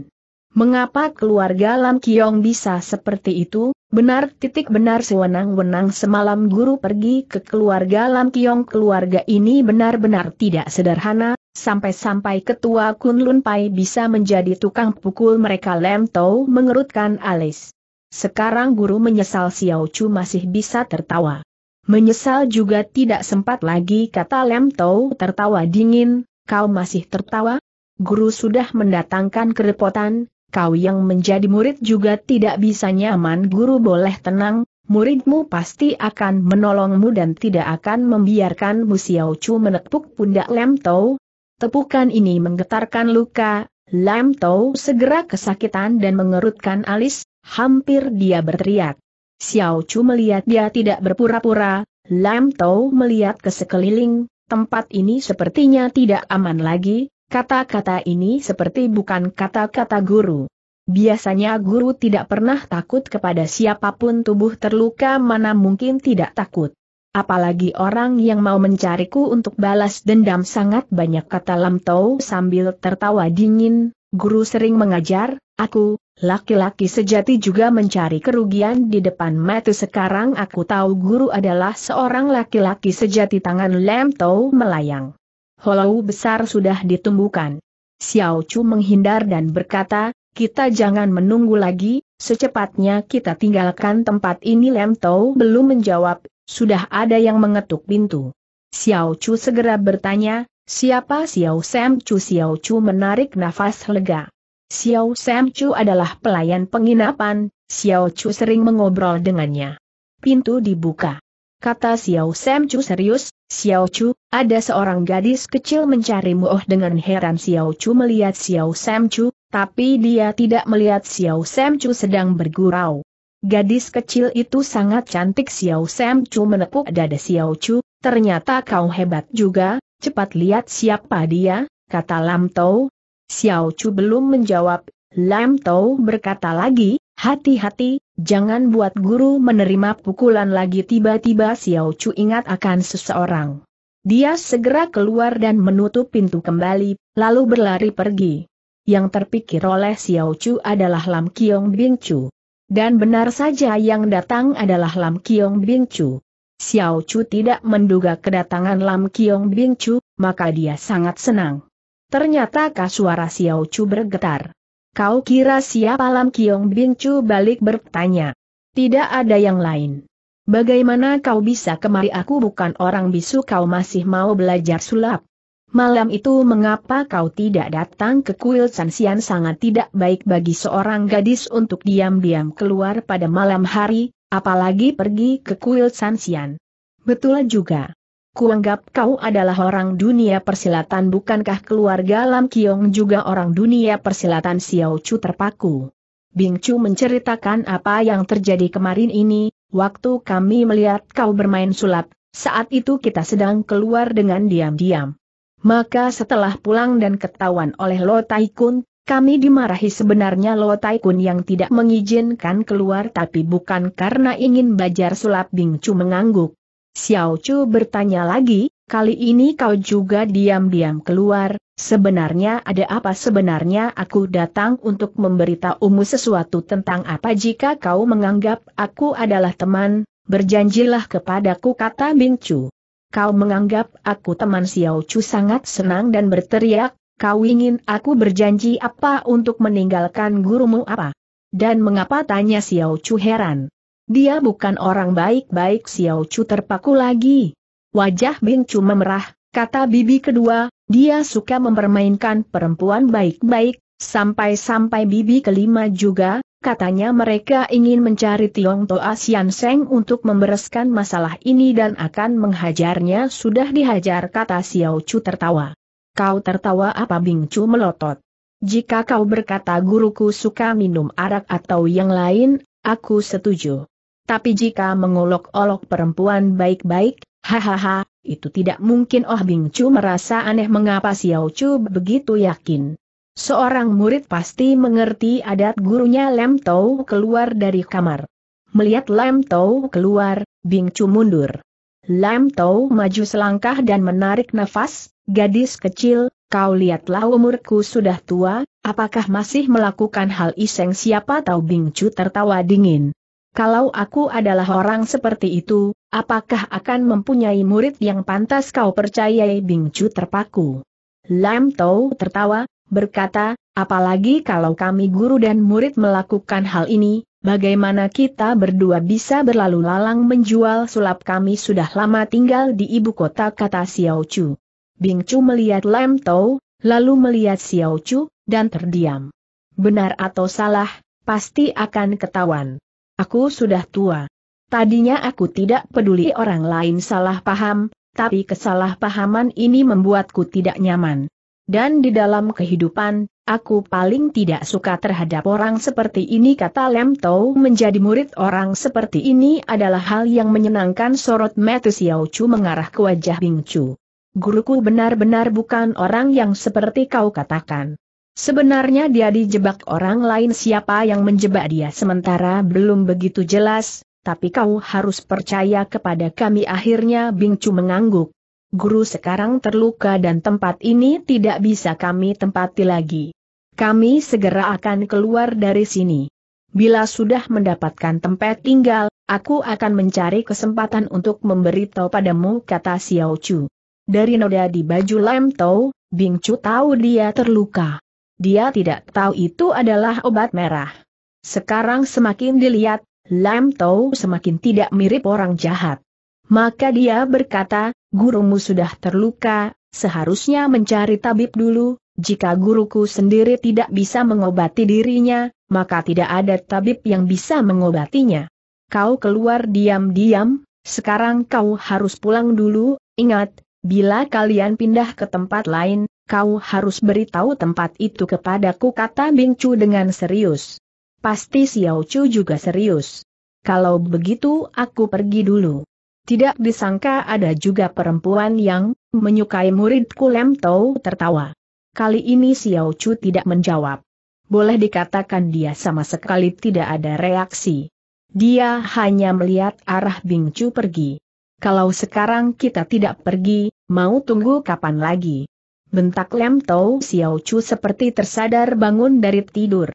Mengapa keluarga Lam Kiong bisa seperti itu? Benar titik benar sewenang-wenang semalam guru pergi ke keluarga Lam Kiong. Keluarga ini benar-benar tidak sederhana, sampai-sampai ketua Kun Lun Pai bisa menjadi tukang pukul mereka Lam Tau mengerutkan alis. Sekarang guru menyesal Xiao Chu masih bisa tertawa. Menyesal juga tidak sempat lagi kata Lam Tau tertawa dingin, kau masih tertawa? Guru sudah mendatangkan kerepotan, kau yang menjadi murid juga tidak bisa nyaman guru boleh tenang, muridmu pasti akan menolongmu dan tidak akan membiarkan Xiao Chu menepuk pundak Lam Tau. Tepukan ini menggetarkan luka, Lam Tau segera kesakitan dan mengerutkan alis, hampir dia berteriak. Xiao Chu melihat dia tidak berpura-pura, Lam Tau melihat ke sekeliling, tempat ini sepertinya tidak aman lagi, Kata-kata ini seperti bukan kata-kata guru. Biasanya guru tidak pernah takut kepada siapapun tubuh terluka mana mungkin tidak takut. Apalagi orang yang mau mencariku untuk balas dendam sangat banyak kata Lam Tau sambil tertawa dingin, guru sering mengajar, aku, laki-laki sejati juga mencari kerugian di depan mata sekarang aku tahu guru adalah seorang laki-laki sejati tangan Lam Tau melayang hollow besar sudah ditumbuhkan. Xiao Chu menghindar dan berkata, kita jangan menunggu lagi, secepatnya kita tinggalkan tempat ini Lem Tau belum menjawab, sudah ada yang mengetuk pintu. Xiao Chu segera bertanya, siapa Xiao Sam Chu? Xiao Chu menarik nafas lega. Xiao Sam Chu adalah pelayan penginapan, Xiao Chu sering mengobrol dengannya. Pintu dibuka. Kata Xiao Sam Chu serius, Xiao Chu, ada seorang gadis kecil mencarimu oh dengan heran Xiao Chu melihat Xiao Sam Chu, tapi dia tidak melihat Xiao Sam Chu sedang bergurau. Gadis kecil itu sangat cantik Xiao Sam Chu menepuk dada Xiao Chu, ternyata kau hebat juga, cepat lihat siapa dia, kata Lam Tau. Xiao Chu belum menjawab, Lam Tau berkata lagi, Hati-hati, jangan buat guru menerima pukulan lagi tiba-tiba Xiao Chu ingat akan seseorang. Dia segera keluar dan menutup pintu kembali, lalu berlari pergi. Yang terpikir oleh Xiao Chu adalah Lam Kiong Bing Chu. Dan benar saja yang datang adalah Lam Kiong Bing Chu. Xiao Chu tidak menduga kedatangan Lam Kiong Bing Chu, maka dia sangat senang. Ternyata suara Xiao Chu bergetar. Kau kira siapa Lam Kiong Bin balik bertanya. Tidak ada yang lain. Bagaimana kau bisa kemari aku bukan orang bisu kau masih mau belajar sulap? Malam itu mengapa kau tidak datang ke kuil Sansian sangat tidak baik bagi seorang gadis untuk diam-diam keluar pada malam hari, apalagi pergi ke kuil Sansian. Betul juga. Kuanggap kau adalah orang dunia persilatan bukankah keluarga Lam Kiong juga orang dunia persilatan Xiao Chu terpaku. Bing Chu menceritakan apa yang terjadi kemarin ini, waktu kami melihat kau bermain sulap, saat itu kita sedang keluar dengan diam-diam. Maka setelah pulang dan ketahuan oleh Lo Tai Kun, kami dimarahi sebenarnya Lo Tai Kun yang tidak mengizinkan keluar tapi bukan karena ingin belajar sulap Bing Chu mengangguk. Xiao Chu bertanya lagi, kali ini kau juga diam-diam keluar, sebenarnya ada apa sebenarnya aku datang untuk memberitahumu sesuatu tentang apa jika kau menganggap aku adalah teman, berjanjilah kepadaku kata Bing Chu. Kau menganggap aku teman Xiao Chu sangat senang dan berteriak, kau ingin aku berjanji apa untuk meninggalkan gurumu apa? Dan mengapa tanya Xiao Chu heran? Dia bukan orang baik-baik Xiao Chu terpaku lagi. Wajah Bing Chu memerah, kata bibi kedua, dia suka mempermainkan perempuan baik-baik, sampai-sampai bibi kelima juga, katanya mereka ingin mencari Tiong Toa Sian Seng untuk membereskan masalah ini dan akan menghajarnya sudah dihajar kata Xiao Chu tertawa. Kau tertawa apa Bing Chu melotot? Jika kau berkata guruku suka minum arak atau yang lain, aku setuju. Tapi jika mengolok-olok perempuan baik-baik, hahaha, itu tidak mungkin Oh Bing Chu merasa aneh mengapa Xiao Chu begitu yakin. Seorang murid pasti mengerti adat gurunya Lem Tau keluar dari kamar. Melihat Lem Tau keluar, Bing Chu mundur. Lam Tau maju selangkah dan menarik nafas, gadis kecil, kau lihatlah umurku sudah tua, apakah masih melakukan hal iseng siapa tahu Bing Chu tertawa dingin. Kalau aku adalah orang seperti itu, apakah akan mempunyai murid yang pantas kau percayai Bing Chu terpaku? Lam Tau tertawa, berkata, apalagi kalau kami guru dan murid melakukan hal ini, bagaimana kita berdua bisa berlalu lalang menjual sulap kami sudah lama tinggal di ibu kota kata Xiao Chu. Bing Chu melihat Lam Tau, lalu melihat Xiao Chu, dan terdiam. Benar atau salah, pasti akan ketahuan. Aku sudah tua. Tadinya aku tidak peduli orang lain salah paham, tapi kesalahpahaman ini membuatku tidak nyaman. Dan di dalam kehidupan, aku paling tidak suka terhadap orang seperti ini kata Lem Tau menjadi murid orang seperti ini adalah hal yang menyenangkan sorot mata Xiao Chu mengarah ke wajah Bing Chu. Guruku benar-benar bukan orang yang seperti kau katakan. Sebenarnya dia dijebak orang lain siapa yang menjebak dia sementara belum begitu jelas, tapi kau harus percaya kepada kami akhirnya Bing Chu mengangguk. Guru sekarang terluka dan tempat ini tidak bisa kami tempati lagi. Kami segera akan keluar dari sini. Bila sudah mendapatkan tempat tinggal, aku akan mencari kesempatan untuk memberitahu padamu kata Xiao Chu. Dari noda di baju Lam Tau, Bing Chu tahu dia terluka. Dia tidak tahu itu adalah obat merah. Sekarang semakin dilihat, Lam Tau semakin tidak mirip orang jahat. Maka dia berkata, gurumu sudah terluka, seharusnya mencari tabib dulu, jika guruku sendiri tidak bisa mengobati dirinya, maka tidak ada tabib yang bisa mengobatinya. Kau keluar diam-diam, sekarang kau harus pulang dulu, ingat, bila kalian pindah ke tempat lain, kau harus beritahu tempat itu kepadaku kata Bing Chu dengan serius. Pasti Xiao Chu juga serius. Kalau begitu aku pergi dulu. Tidak disangka ada juga perempuan yang menyukai muridku Lem Tau tertawa. Kali ini Xiao Chu tidak menjawab. Boleh dikatakan dia sama sekali tidak ada reaksi. Dia hanya melihat arah Bing Chu pergi. Kalau sekarang kita tidak pergi, mau tunggu kapan lagi? Bentak Lem Tau Xiao Chu seperti tersadar bangun dari tidur.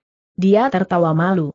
Dia tertawa malu.